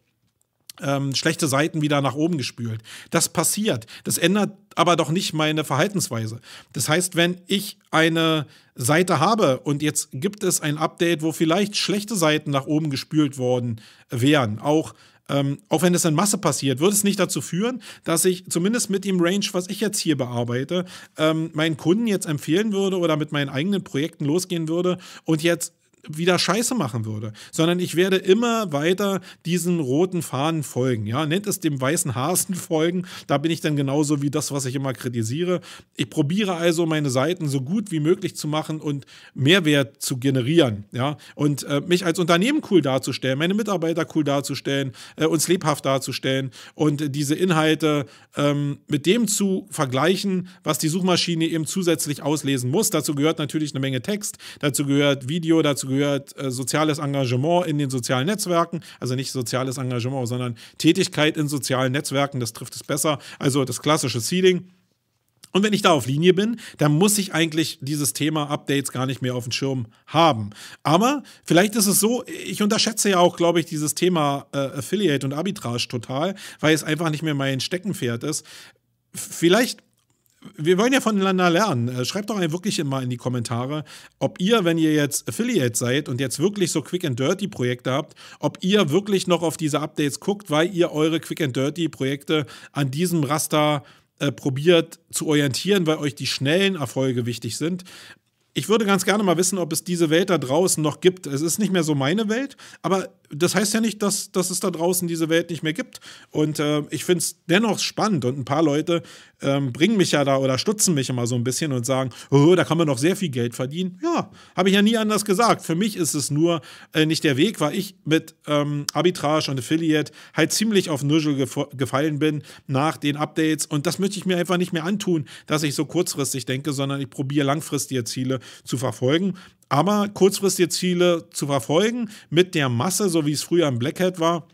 ähm, schlechte Seiten wieder nach oben gespült. Das passiert. Das ändert aber doch nicht meine Verhaltensweise. Das heißt, wenn ich eine Seite habe und jetzt gibt es ein Update, wo vielleicht schlechte Seiten nach oben gespült worden wären, auch ähm, auch wenn es in Masse passiert, würde es nicht dazu führen, dass ich zumindest mit dem Range, was ich jetzt hier bearbeite, ähm, meinen Kunden jetzt empfehlen würde oder mit meinen eigenen Projekten losgehen würde und jetzt wieder Scheiße machen würde, sondern ich werde immer weiter diesen roten Fahnen folgen. Ja, nennt es dem weißen Hasen folgen. Da bin ich dann genauso wie das, was ich immer kritisiere. Ich probiere also meine Seiten so gut wie möglich zu machen und Mehrwert zu generieren. Ja, und äh, mich als Unternehmen cool darzustellen, meine Mitarbeiter cool darzustellen, äh, uns lebhaft darzustellen und äh, diese Inhalte ähm, mit dem zu vergleichen, was die Suchmaschine eben zusätzlich auslesen muss. Dazu gehört natürlich eine Menge Text, dazu gehört Video, dazu gehört berührt äh, soziales Engagement in den sozialen Netzwerken, also nicht soziales Engagement, sondern Tätigkeit in sozialen Netzwerken, das trifft es besser, also das klassische Seeding. Und wenn ich da auf Linie bin, dann muss ich eigentlich dieses Thema Updates gar nicht mehr auf dem Schirm haben. Aber vielleicht ist es so, ich unterschätze ja auch, glaube ich, dieses Thema äh, Affiliate und Arbitrage total, weil es einfach nicht mehr mein Steckenpferd ist. Vielleicht wir wollen ja voneinander lernen. Äh, schreibt doch wirklich immer in die Kommentare, ob ihr, wenn ihr jetzt Affiliate seid und jetzt wirklich so Quick and Dirty Projekte habt, ob ihr wirklich noch auf diese Updates guckt, weil ihr eure Quick and Dirty Projekte an diesem Raster äh, probiert zu orientieren, weil euch die schnellen Erfolge wichtig sind. Ich würde ganz gerne mal wissen, ob es diese Welt da draußen noch gibt. Es ist nicht mehr so meine Welt, aber das heißt ja nicht, dass, dass es da draußen diese Welt nicht mehr gibt. Und äh, ich finde es dennoch spannend und ein paar Leute ähm, bringen mich ja da oder stutzen mich immer so ein bisschen und sagen, oh, da kann man noch sehr viel Geld verdienen. Ja, habe ich ja nie anders gesagt. Für mich ist es nur äh, nicht der Weg, weil ich mit ähm, Arbitrage und Affiliate halt ziemlich auf Nuschel gef gefallen bin nach den Updates. Und das möchte ich mir einfach nicht mehr antun, dass ich so kurzfristig denke, sondern ich probiere langfristige Ziele zu verfolgen. Aber kurzfristige Ziele zu verfolgen mit der Masse, so wie es früher im Black Hat war,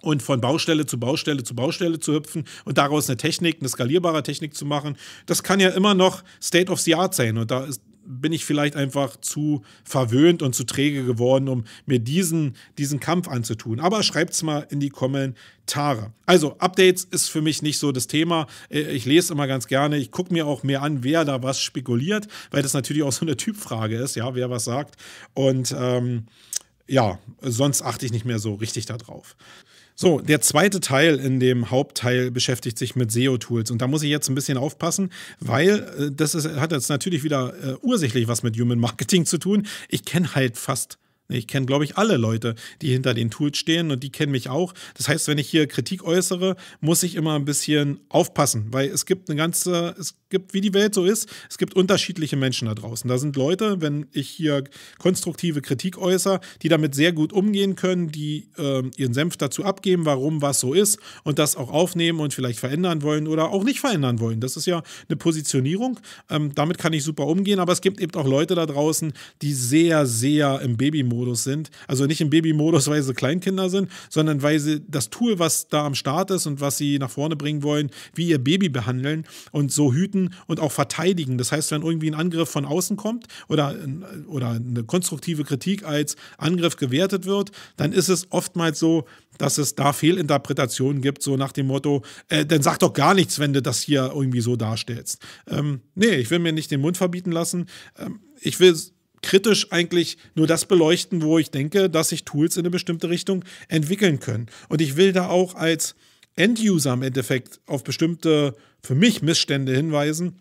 und von Baustelle zu Baustelle zu Baustelle zu hüpfen und daraus eine Technik, eine skalierbare Technik zu machen, das kann ja immer noch State of the Art sein. Und da ist, bin ich vielleicht einfach zu verwöhnt und zu träge geworden, um mir diesen, diesen Kampf anzutun. Aber schreibt es mal in die Kommentare. Also, Updates ist für mich nicht so das Thema. Äh, ich lese immer ganz gerne. Ich gucke mir auch mehr an, wer da was spekuliert, weil das natürlich auch so eine Typfrage ist, ja, wer was sagt. Und ähm, ja, sonst achte ich nicht mehr so richtig darauf. So, der zweite Teil in dem Hauptteil beschäftigt sich mit SEO-Tools. Und da muss ich jetzt ein bisschen aufpassen, weil äh, das ist, hat jetzt natürlich wieder äh, ursächlich was mit Human Marketing zu tun. Ich kenne halt fast ich kenne, glaube ich, alle Leute, die hinter den Tools stehen und die kennen mich auch. Das heißt, wenn ich hier Kritik äußere, muss ich immer ein bisschen aufpassen, weil es gibt eine ganze, es gibt, wie die Welt so ist. Es gibt unterschiedliche Menschen da draußen. Da sind Leute, wenn ich hier konstruktive Kritik äußere, die damit sehr gut umgehen können, die äh, ihren Senf dazu abgeben, warum was so ist und das auch aufnehmen und vielleicht verändern wollen oder auch nicht verändern wollen. Das ist ja eine Positionierung. Ähm, damit kann ich super umgehen, aber es gibt eben auch Leute da draußen, die sehr, sehr im Babymodus sind. Also nicht im Babymodus, weil sie Kleinkinder sind, sondern weil sie das Tool, was da am Start ist und was sie nach vorne bringen wollen, wie ihr Baby behandeln und so hüten, halten und auch verteidigen. Das heißt, wenn irgendwie ein Angriff von außen kommt oder, oder eine konstruktive Kritik als Angriff gewertet wird, dann ist es oftmals so, dass es da Fehlinterpretationen gibt, so nach dem Motto, äh, dann sag doch gar nichts, wenn du das hier irgendwie so darstellst. Ähm, nee, ich will mir nicht den Mund verbieten lassen. Ähm, ich will kritisch eigentlich nur das beleuchten, wo ich denke, dass sich Tools in eine bestimmte Richtung entwickeln können. Und ich will da auch als End-User im Endeffekt auf bestimmte, für mich Missstände hinweisen,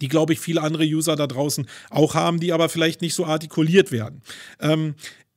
die, glaube ich, viele andere User da draußen auch haben, die aber vielleicht nicht so artikuliert werden. Ähm,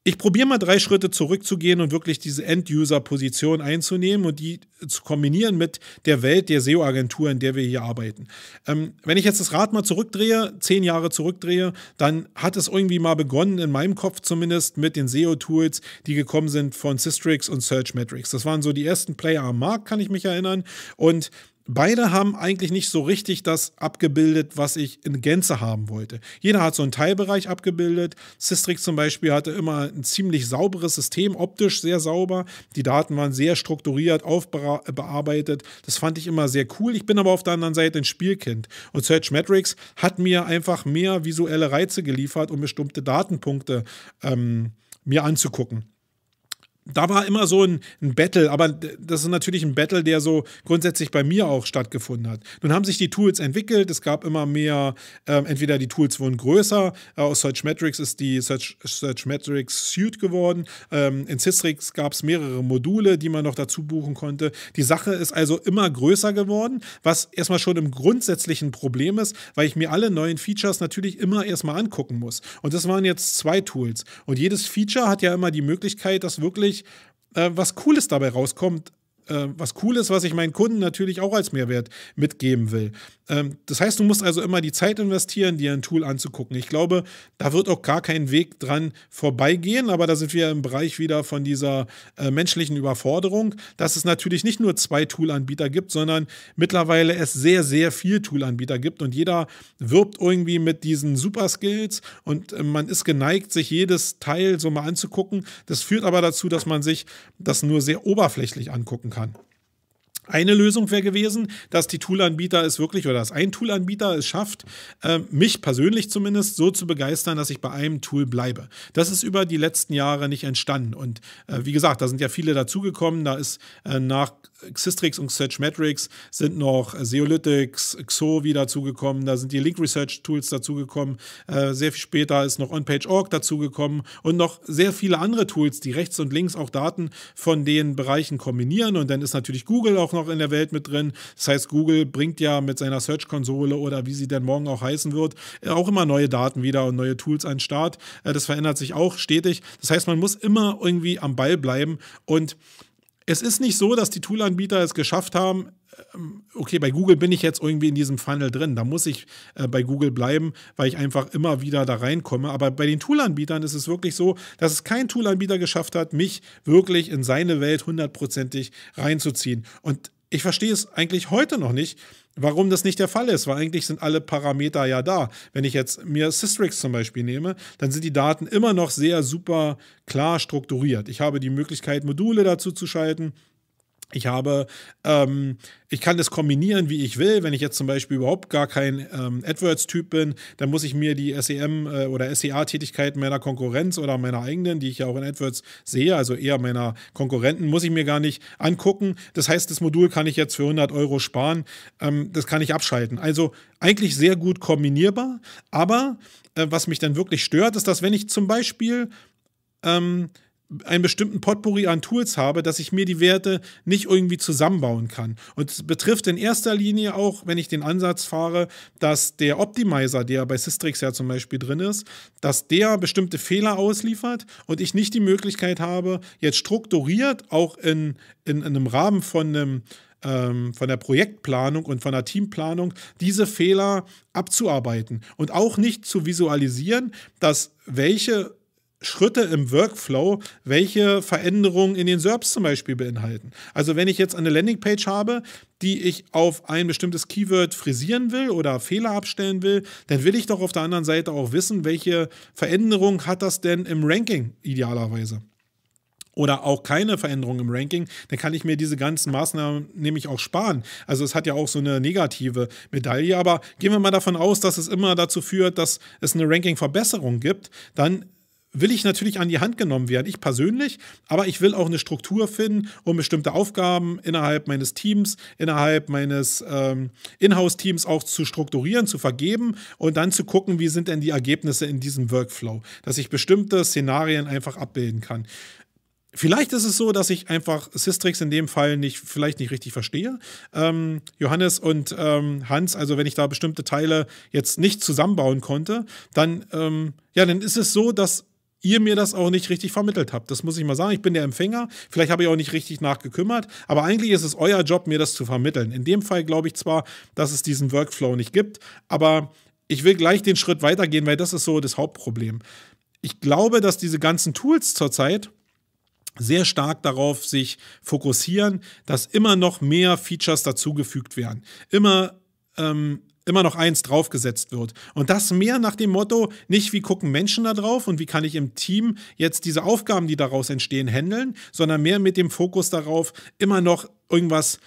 ich probiere mal drei Schritte zurückzugehen und wirklich diese End-User-Position einzunehmen und die zu kombinieren mit der Welt der SEO-Agentur, in der wir hier arbeiten. Ähm, wenn ich jetzt das Rad mal zurückdrehe, zehn Jahre zurückdrehe, dann hat es irgendwie mal begonnen, in meinem Kopf zumindest, mit den SEO-Tools, die gekommen sind von Systrix und Searchmetrics. Das waren so die ersten Player am Markt, kann ich mich erinnern. Und beide haben eigentlich nicht so richtig das abgebildet, was ich in Gänze haben wollte. Jeder hat so einen Teilbereich abgebildet. Systrix zum Beispiel hatte immer ein ziemlich sauberes System, optisch sehr sauber. Die Daten waren sehr strukturiert, aufbearbeitet. Äh, das fand ich immer sehr cool. Ich bin aber auf der anderen Seite ein Spielkind. Und Search Metrics hat mir einfach mehr visuelle Reize geliefert, um bestimmte Datenpunkte ähm, mir anzugucken da war immer so ein, ein, Battle, aber das ist natürlich ein Battle, der so grundsätzlich bei mir auch stattgefunden hat. Nun haben sich die Tools entwickelt, es gab immer mehr, äh, entweder die Tools wurden größer, äh, aus Searchmetrics ist die Search, Searchmetrics Suite geworden, ähm, in Systrix gab es mehrere Module, die man noch dazu buchen konnte. Die Sache ist also immer größer geworden, was erstmal schon im grundsätzlichen Problem ist, weil ich mir alle neuen Features natürlich immer erstmal angucken muss. Und das waren jetzt zwei Tools. Und jedes Feature hat ja immer die Möglichkeit, das wirklich äh, was Cooles dabei rauskommt äh, was cool ist, was ich meinen Kunden natürlich auch als Mehrwert mitgeben will. Ähm, das heißt, du musst also immer die Zeit investieren, dir ein Tool anzugucken. Ich glaube, da wird auch gar kein Weg dran vorbeigehen, aber da sind wir im Bereich wieder von dieser äh, menschlichen Überforderung, dass es natürlich nicht nur zwei Toolanbieter gibt, sondern mittlerweile es sehr, sehr viel Toolanbieter gibt und jeder wirbt irgendwie mit diesen Superskills und äh, man ist geneigt, sich jedes Teil so mal anzugucken. Das führt aber dazu, dass man sich das nur sehr oberflächlich angucken kann kann. Eine Lösung wäre gewesen, dass die Toolanbieter es wirklich oder dass ein Toolanbieter es schafft, äh, mich persönlich zumindest so zu begeistern, dass ich bei einem Tool bleibe. Das ist über die letzten Jahre nicht entstanden. Und äh, wie gesagt, da sind ja viele dazugekommen. Da ist äh, nach Xistrix und Searchmetrics sind noch äh, Zeolytics, Xovi dazugekommen, da sind die Link Research Tools dazugekommen, äh, sehr viel später ist noch OnPage.org dazugekommen und noch sehr viele andere Tools, die rechts und links auch Daten von den Bereichen kombinieren und dann ist natürlich Google auch noch in der Welt mit drin. Das heißt, Google bringt ja mit seiner Search-Konsole oder wie sie denn morgen auch heißen wird, äh, auch immer neue Daten wieder und neue Tools an den Start. Das verändert sich auch stetig. Das heißt, man muss immer irgendwie am Ball bleiben und es ist nicht so, dass die Tool-Anbieter es geschafft haben, ähm, okay, bei Google bin ich jetzt irgendwie in diesem Funnel drin. Da muss ich äh, bei Google bleiben, weil ich einfach immer wieder da reinkomme. Aber bei den Tool-Anbietern ist es wirklich so, dass es kein Tool-Anbieter geschafft hat, mich wirklich in seine Welt hundertprozentig reinzuziehen. Und ich verstehe es eigentlich heute noch nicht, Warum das nicht der Fall ist, weil eigentlich sind alle Parameter ja da. Wenn ich jetzt mir Systrix zum Beispiel nehme, dann sind die Daten immer noch sehr super klar strukturiert. Ich habe die Möglichkeit, Module dazu zu schalten. Ich habe, ähm, ich kann das kombinieren, wie ich will. Wenn ich jetzt zum Beispiel überhaupt gar kein ähm, AdWords-Typ bin, dann muss ich mir die SEM äh, oder SEA-Tätigkeiten meiner Konkurrenz oder meiner eigenen, die ich ja auch in AdWords sehe, also eher meiner Konkurrenten, muss ich mir gar nicht angucken. Das heißt, das Modul kann ich jetzt für 100 Euro sparen. Ähm, das kann ich abschalten. Also eigentlich sehr gut kombinierbar. Aber äh, was mich dann wirklich stört, ist, dass wenn ich zum Beispiel ähm, einen bestimmten Potpourri an Tools habe, dass ich mir die Werte nicht irgendwie zusammenbauen kann. Und es betrifft in erster Linie auch, wenn ich den Ansatz fahre, dass der Optimizer, der bei Systrix ja zum Beispiel drin ist, dass der bestimmte Fehler ausliefert und ich nicht die Möglichkeit habe, jetzt strukturiert auch in, in, in einem Rahmen von einem ähm, von der Projektplanung und von der Teamplanung, diese Fehler abzuarbeiten und auch nicht zu visualisieren, dass welche Schritte im Workflow, welche Veränderungen in den SERPs zum Beispiel beinhalten. Also wenn ich jetzt eine Landingpage habe, die ich auf ein bestimmtes Keyword frisieren will oder Fehler abstellen will, dann will ich doch auf der anderen Seite auch wissen, welche Veränderung hat das denn im Ranking idealerweise oder auch keine Veränderung im Ranking, dann kann ich mir diese ganzen Maßnahmen nämlich auch sparen. Also es hat ja auch so eine negative Medaille, aber gehen wir mal davon aus, dass es immer dazu führt, dass es eine Ranking-Verbesserung gibt, dann will ich natürlich an die Hand genommen werden, ich persönlich, aber ich will auch eine Struktur finden, um bestimmte Aufgaben innerhalb meines Teams, innerhalb meines ähm, Inhouse-Teams auch zu strukturieren, zu vergeben und dann zu gucken, wie sind denn die Ergebnisse in diesem Workflow, dass ich bestimmte Szenarien einfach abbilden kann. Vielleicht ist es so, dass ich einfach Systrix in dem Fall nicht, vielleicht nicht richtig verstehe. Ähm, Johannes und ähm, Hans, also wenn ich da bestimmte Teile jetzt nicht zusammenbauen konnte, dann, ähm, ja, dann ist es so, dass ihr mir das auch nicht richtig vermittelt habt. Das muss ich mal sagen. Ich bin der Empfänger. Vielleicht habe ich auch nicht richtig nachgekümmert. Aber eigentlich ist es euer Job, mir das zu vermitteln. In dem Fall glaube ich zwar, dass es diesen Workflow nicht gibt, aber ich will gleich den Schritt weitergehen, weil das ist so das Hauptproblem. Ich glaube, dass diese ganzen Tools zurzeit sehr stark darauf sich fokussieren, dass immer noch mehr Features dazugefügt werden. Immer ähm, immer noch eins draufgesetzt wird. Und das mehr nach dem Motto, nicht wie gucken Menschen da drauf und wie kann ich im Team jetzt diese Aufgaben, die daraus entstehen, handeln, sondern mehr mit dem Fokus darauf, immer noch irgendwas zu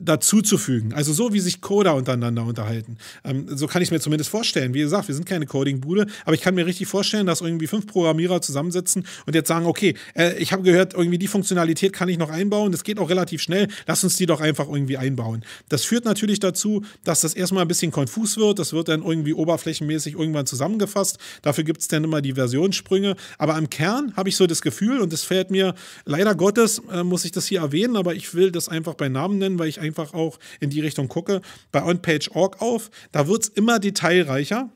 dazuzufügen. Also so wie sich Coder untereinander unterhalten. Ähm, so kann ich mir zumindest vorstellen. Wie gesagt, wir sind keine Coding-Bude, aber ich kann mir richtig vorstellen, dass irgendwie fünf Programmierer zusammensitzen und jetzt sagen, okay, äh, ich habe gehört, irgendwie die Funktionalität kann ich noch einbauen, das geht auch relativ schnell, lass uns die doch einfach irgendwie einbauen. Das führt natürlich dazu, dass das erstmal ein bisschen konfus wird, das wird dann irgendwie oberflächenmäßig irgendwann zusammengefasst. Dafür gibt es dann immer die Versionssprünge. Aber im Kern habe ich so das Gefühl, und das fällt mir leider Gottes, äh, muss ich das hier erwähnen, aber ich will das einfach bei Namen nennen, weil ich eigentlich einfach auch in die Richtung gucke, bei OnPage.org auf. Da wird es immer detailreicher.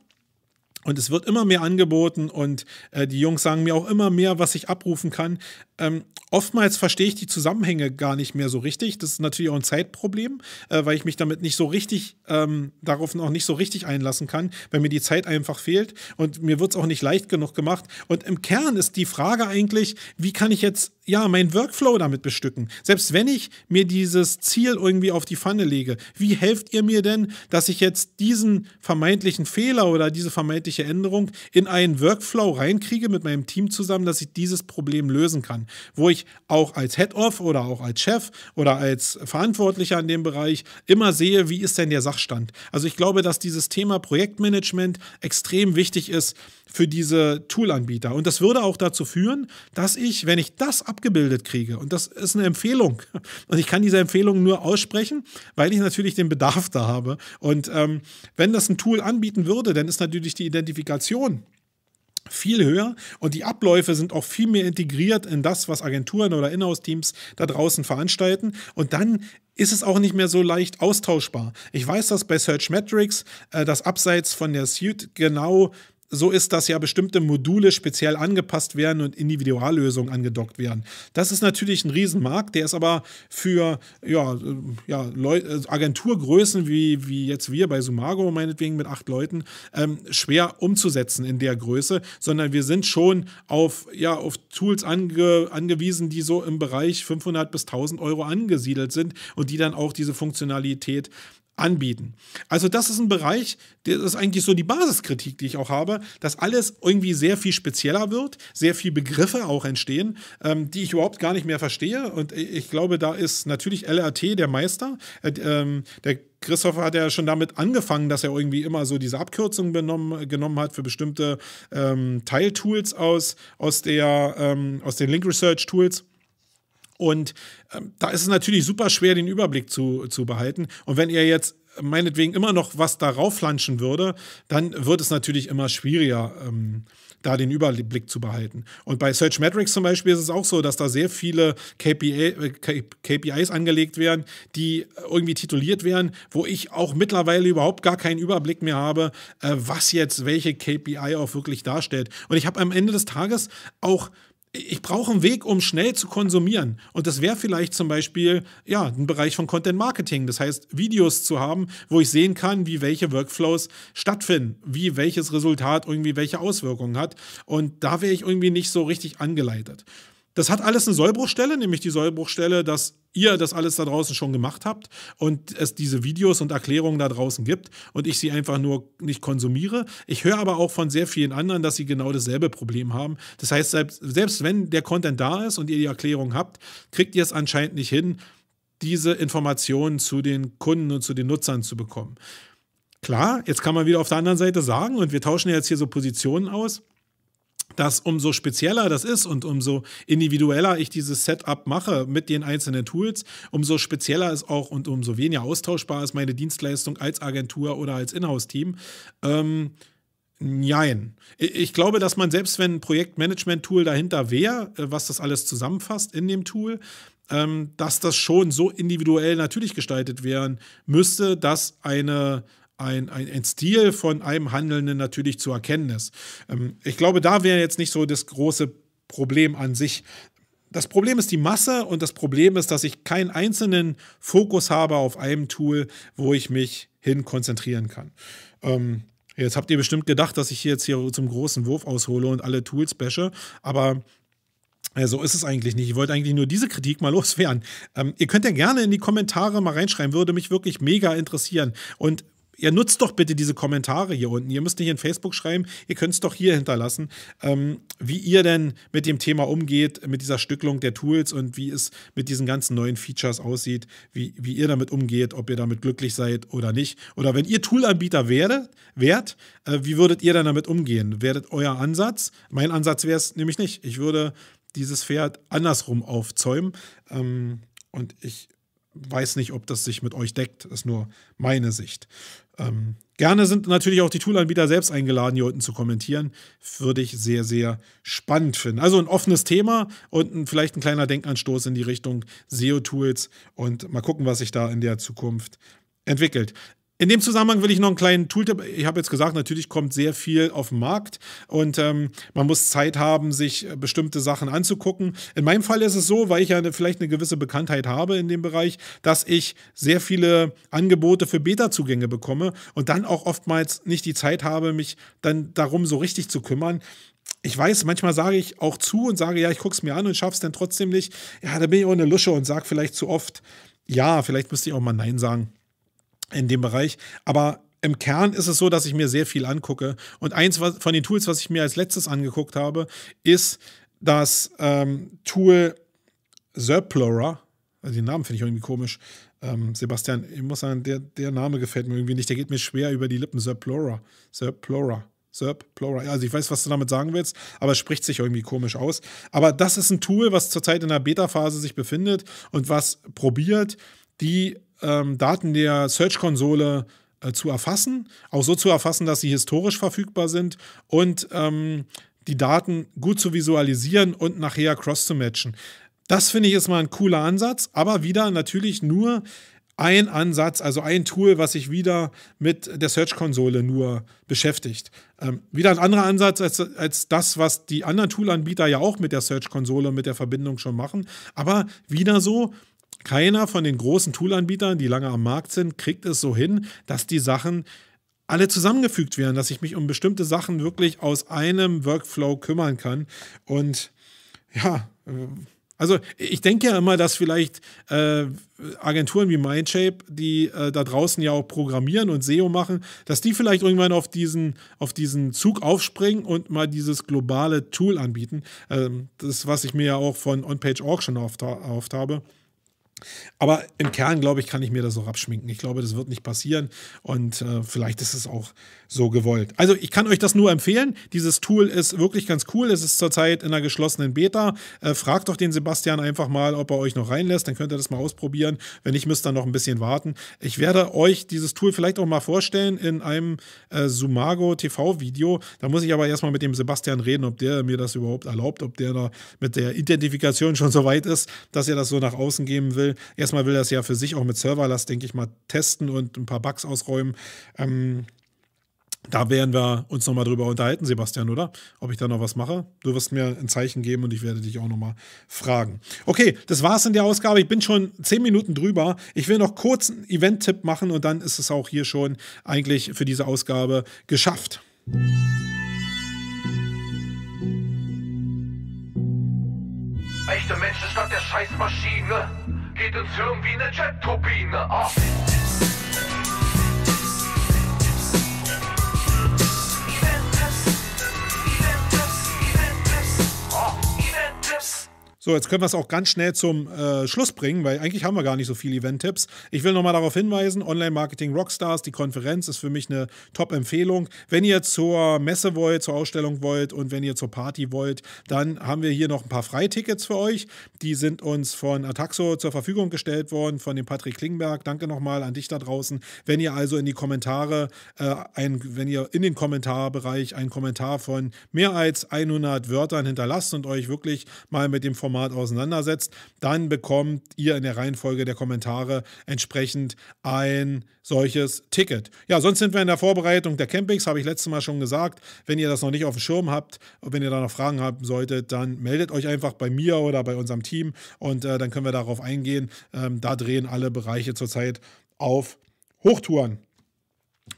Und es wird immer mehr angeboten und äh, die Jungs sagen mir auch immer mehr, was ich abrufen kann. Ähm, oftmals verstehe ich die Zusammenhänge gar nicht mehr so richtig. Das ist natürlich auch ein Zeitproblem, äh, weil ich mich damit nicht so richtig, ähm, darauf auch nicht so richtig einlassen kann, weil mir die Zeit einfach fehlt und mir wird es auch nicht leicht genug gemacht. Und im Kern ist die Frage eigentlich, wie kann ich jetzt ja, mein Workflow damit bestücken. Selbst wenn ich mir dieses Ziel irgendwie auf die Pfanne lege, wie helft ihr mir denn, dass ich jetzt diesen vermeintlichen Fehler oder diese vermeintliche Änderung in einen Workflow reinkriege mit meinem Team zusammen, dass ich dieses Problem lösen kann, wo ich auch als Head-Off oder auch als Chef oder als Verantwortlicher in dem Bereich immer sehe, wie ist denn der Sachstand. Also ich glaube, dass dieses Thema Projektmanagement extrem wichtig ist, für diese Toolanbieter. Und das würde auch dazu führen, dass ich, wenn ich das abgebildet kriege, und das ist eine Empfehlung, und ich kann diese Empfehlung nur aussprechen, weil ich natürlich den Bedarf da habe. Und ähm, wenn das ein Tool anbieten würde, dann ist natürlich die Identifikation viel höher und die Abläufe sind auch viel mehr integriert in das, was Agenturen oder Inhouse-Teams da draußen veranstalten. Und dann ist es auch nicht mehr so leicht austauschbar. Ich weiß, dass bei Search Metrics äh, das abseits von der Suite genau so ist, dass ja bestimmte Module speziell angepasst werden und Individuallösungen angedockt werden. Das ist natürlich ein Riesenmarkt, der ist aber für ja, äh, ja, äh, Agenturgrößen wie, wie jetzt wir bei Sumago meinetwegen mit acht Leuten ähm, schwer umzusetzen in der Größe, sondern wir sind schon auf, ja, auf Tools ange, angewiesen, die so im Bereich 500 bis 1000 Euro angesiedelt sind und die dann auch diese Funktionalität anbieten. Also das ist ein Bereich, das ist eigentlich so die Basiskritik, die ich auch habe, dass alles irgendwie sehr viel spezieller wird, sehr viele Begriffe auch entstehen, ähm, die ich überhaupt gar nicht mehr verstehe. Und ich glaube, da ist natürlich LRT der Meister. Äh, ähm, der Christopher hat ja schon damit angefangen, dass er irgendwie immer so diese Abkürzungen benommen, genommen hat für bestimmte ähm, Teiltools aus, aus, der, ähm, aus den Link Research Tools. Und ähm, da ist es natürlich super schwer, den Überblick zu, zu behalten. Und wenn ihr jetzt meinetwegen immer noch was darauf flanschen würde, dann wird es natürlich immer schwieriger, ähm, da den Überblick zu behalten. Und bei Search Metrics zum Beispiel ist es auch so, dass da sehr viele KPI, äh, KPIs angelegt werden, die irgendwie tituliert werden, wo ich auch mittlerweile überhaupt gar keinen Überblick mehr habe, äh, was jetzt welche KPI auch wirklich darstellt. Und ich habe am Ende des Tages auch ich brauche einen Weg, um schnell zu konsumieren. Und das wäre vielleicht zum Beispiel ja, ein Bereich von Content Marketing. Das heißt, Videos zu haben, wo ich sehen kann, wie welche Workflows stattfinden, wie welches Resultat irgendwie welche Auswirkungen hat. Und da wäre ich irgendwie nicht so richtig angeleitet. Das hat alles eine Sollbruchstelle, nämlich die Sollbruchstelle, dass ihr das alles da draußen schon gemacht habt und es diese Videos und Erklärungen da draußen gibt und ich sie einfach nur nicht konsumiere. Ich höre aber auch von sehr vielen anderen, dass sie genau dasselbe Problem haben. Das heißt, selbst, selbst wenn der Content da ist und ihr die Erklärung habt, kriegt ihr es anscheinend nicht hin, diese Informationen zu den Kunden und zu den Nutzern zu bekommen. Klar, jetzt kann man wieder auf der anderen Seite sagen, und wir tauschen jetzt hier so Positionen aus dass umso spezieller das ist und umso individueller ich dieses Setup mache mit den einzelnen Tools, umso spezieller ist auch und umso weniger austauschbar ist meine Dienstleistung als Agentur oder als Inhouse-Team. Ähm, Nein. Ich glaube, dass man selbst, wenn ein Projektmanagement-Tool dahinter wäre, äh, was das alles zusammenfasst in dem Tool, ähm, dass das schon so individuell natürlich gestaltet werden müsste, dass eine, ein, ein, ein Stil von einem Handelnden natürlich zu erkennen ist. Ähm, ich glaube, da wäre jetzt nicht so das große Problem an sich. Das Problem ist die Masse und das Problem ist, dass ich keinen einzelnen Fokus habe auf einem Tool, wo ich mich hin konzentrieren kann. Ähm, jetzt habt ihr bestimmt gedacht, dass ich hier jetzt hier zum großen Wurf aushole und alle Tools bashe, aber ja, äh, so ist es eigentlich nicht. Ich wollte eigentlich nur diese Kritik mal loswerden. Ähm, ihr könnt ja gerne in die Kommentare mal reinschreiben, würde mich wirklich mega interessieren. Und ihr nutzt doch bitte diese Kommentare hier unten. Ihr müsst nicht in Facebook schreiben, ihr könnt es doch hier hinterlassen, ähm, wie ihr denn mit dem Thema umgeht, mit dieser Stückelung der Tools und wie es mit diesen ganzen neuen Features aussieht, wie, wie ihr damit umgeht, ob ihr damit glücklich seid oder nicht. Oder wenn ihr Toolanbieter werdet, wärt, äh, wie würdet ihr dann damit umgehen? Werdet euer Ansatz? Mein Ansatz wäre es nämlich nicht. Ich würde dieses Pferd andersrum aufzäumen. Ähm, und ich weiß nicht, ob das sich mit euch deckt. Das ist nur meine Sicht. Ähm, gerne sind natürlich auch die Toolanbieter selbst eingeladen, hier unten zu kommentieren. Würde ich sehr, sehr spannend finden. Also ein offenes Thema und ein, vielleicht ein kleiner Denkanstoß in die Richtung SEO-Tools und mal gucken, was sich da in der Zukunft entwickelt. In dem Zusammenhang will ich noch einen kleinen Tooltip. Ich habe jetzt gesagt, natürlich kommt sehr viel auf den Markt und ähm, man muss Zeit haben, sich äh, bestimmte Sachen anzugucken. In meinem Fall ist es so, weil ich ja eine, vielleicht eine gewisse Bekanntheit habe in dem Bereich, dass ich sehr viele Angebote für Beta-Zugänge bekomme und dann auch oftmals nicht die Zeit habe, mich dann darum so richtig zu kümmern ich weiß, manchmal sage ich auch zu und sage, ja, ich gucke es mir an und schaffe es dann trotzdem nicht. Ja, da bin ich auch eine Lusche und sage vielleicht zu oft, ja, vielleicht müsste ich auch mal Nein sagen in dem Bereich. Aber im Kern ist es so, dass ich mir sehr viel angucke. Und eins von den Tools, was ich mir als letztes angeguckt habe, ist das ähm, Tool Zerplora. Also den Namen finde ich irgendwie komisch. Ähm, Sebastian, ich muss sagen, der, der Name gefällt mir irgendwie nicht. Der geht mir schwer über die Lippen. Zerplora. Zerplora. Zerplora. Plural. Also ich weiß, was du damit sagen willst, aber es spricht sich irgendwie komisch aus. Aber das ist ein Tool, was zurzeit in der Beta-Phase sich befindet und was probiert, die ähm, Daten der Search-Konsole äh, zu erfassen, auch so zu erfassen, dass sie historisch verfügbar sind und ähm, die Daten gut zu visualisieren und nachher cross zu matchen. Das finde ich ist mal ein cooler Ansatz, aber wieder natürlich nur ein Ansatz, also ein Tool, was sich wieder mit der Search-Konsole nur beschäftigt. Ähm, wieder ein anderer Ansatz als, als das, was die anderen Tool-Anbieter ja auch mit der Search-Konsole, und mit der Verbindung schon machen. Aber wieder so, keiner von den großen Tool-Anbietern, die lange am Markt sind, kriegt es so hin, dass die Sachen alle zusammengefügt werden, dass ich mich um bestimmte Sachen wirklich aus einem Workflow kümmern kann. Und ja, äh, also ich denke ja immer, dass vielleicht äh, Agenturen wie Mindshape, die äh, da draußen ja auch programmieren und SEO machen, dass die vielleicht irgendwann auf diesen, auf diesen Zug aufspringen und mal dieses globale Tool anbieten. Ähm, das, was ich mir ja auch von OnPage Org oft, oft habe. Aber im Kern, glaube ich, kann ich mir das noch abschminken. Ich glaube, das wird nicht passieren und äh, vielleicht ist es auch so gewollt. Also ich kann euch das nur empfehlen. Dieses Tool ist wirklich ganz cool. Es ist zurzeit in einer geschlossenen Beta. Äh, fragt doch den Sebastian einfach mal, ob er euch noch reinlässt. Dann könnt ihr das mal ausprobieren. Wenn nicht, müsst ihr noch ein bisschen warten. Ich werde euch dieses Tool vielleicht auch mal vorstellen in einem äh, Sumago TV-Video. Da muss ich aber erstmal mit dem Sebastian reden, ob der mir das überhaupt erlaubt, ob der da mit der Identifikation schon so weit ist, dass er das so nach außen geben will. Erstmal will das ja für sich auch mit Serverlast, denke ich mal, testen und ein paar Bugs ausräumen. Ähm, da werden wir uns nochmal drüber unterhalten, Sebastian, oder? Ob ich da noch was mache? Du wirst mir ein Zeichen geben und ich werde dich auch nochmal fragen. Okay, das war's in der Ausgabe. Ich bin schon zehn Minuten drüber. Ich will noch kurz einen Event-Tipp machen und dann ist es auch hier schon eigentlich für diese Ausgabe geschafft. Echte Menschen statt der Scheißmaschine geht uns hören wie eine Jet-Turbine ab. Ah. So, jetzt können wir es auch ganz schnell zum äh, Schluss bringen, weil eigentlich haben wir gar nicht so viele Event-Tipps. Ich will nochmal darauf hinweisen, Online-Marketing Rockstars, die Konferenz ist für mich eine Top-Empfehlung. Wenn ihr zur Messe wollt, zur Ausstellung wollt und wenn ihr zur Party wollt, dann haben wir hier noch ein paar Freitickets für euch. Die sind uns von Ataxo zur Verfügung gestellt worden, von dem Patrick Klingberg. Danke nochmal an dich da draußen. Wenn ihr also in die Kommentare, äh, ein, wenn ihr in den Kommentarbereich einen Kommentar von mehr als 100 Wörtern hinterlasst und euch wirklich mal mit dem Format Format auseinandersetzt, dann bekommt ihr in der Reihenfolge der Kommentare entsprechend ein solches Ticket. Ja, sonst sind wir in der Vorbereitung der Campings, habe ich letztes Mal schon gesagt. Wenn ihr das noch nicht auf dem Schirm habt, wenn ihr da noch Fragen haben solltet, dann meldet euch einfach bei mir oder bei unserem Team und äh, dann können wir darauf eingehen. Ähm, da drehen alle Bereiche zurzeit auf Hochtouren.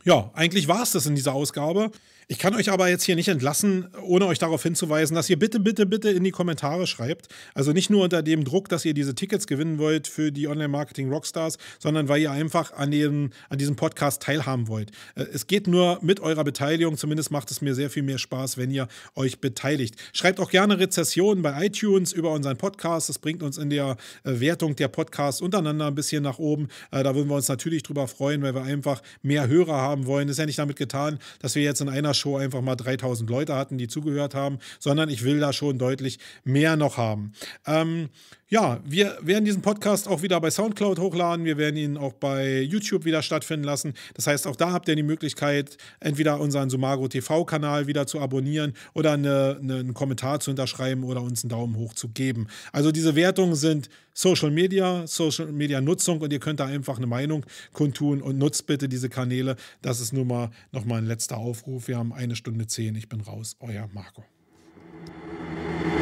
Ja, eigentlich war es das in dieser Ausgabe. Ich kann euch aber jetzt hier nicht entlassen, ohne euch darauf hinzuweisen, dass ihr bitte, bitte, bitte in die Kommentare schreibt. Also nicht nur unter dem Druck, dass ihr diese Tickets gewinnen wollt für die Online-Marketing-Rockstars, sondern weil ihr einfach an, dem, an diesem Podcast teilhaben wollt. Äh, es geht nur mit eurer Beteiligung, zumindest macht es mir sehr viel mehr Spaß, wenn ihr euch beteiligt. Schreibt auch gerne Rezessionen bei iTunes über unseren Podcast. Das bringt uns in der äh, Wertung der Podcasts untereinander ein bisschen nach oben. Äh, da würden wir uns natürlich drüber freuen, weil wir einfach mehr Hörer haben wollen. Ist ja nicht damit getan, dass wir jetzt in einer Show einfach mal 3000 Leute hatten, die zugehört haben, sondern ich will da schon deutlich mehr noch haben. Ähm, ja, wir werden diesen Podcast auch wieder bei Soundcloud hochladen. Wir werden ihn auch bei YouTube wieder stattfinden lassen. Das heißt, auch da habt ihr die Möglichkeit, entweder unseren Sumago TV-Kanal wieder zu abonnieren oder eine, eine, einen Kommentar zu unterschreiben oder uns einen Daumen hoch zu geben. Also diese Wertungen sind Social Media, Social Media Nutzung und ihr könnt da einfach eine Meinung kundtun und nutzt bitte diese Kanäle. Das ist nun mal nochmal ein letzter Aufruf. Wir haben eine Stunde zehn. Ich bin raus. Euer Marco.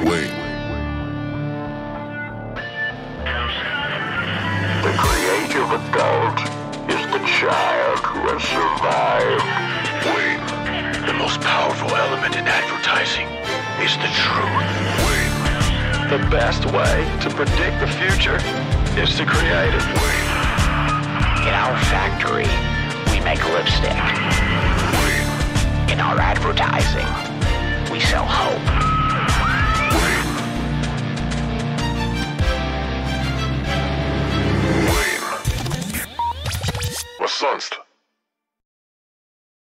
Wait. child who has survived. Wait. The most powerful element in advertising is the truth. Wait. The best way to predict the future is to create it. Wait. In our factory, we make lipstick. Wait. In our advertising, we sell hope. Was sonst?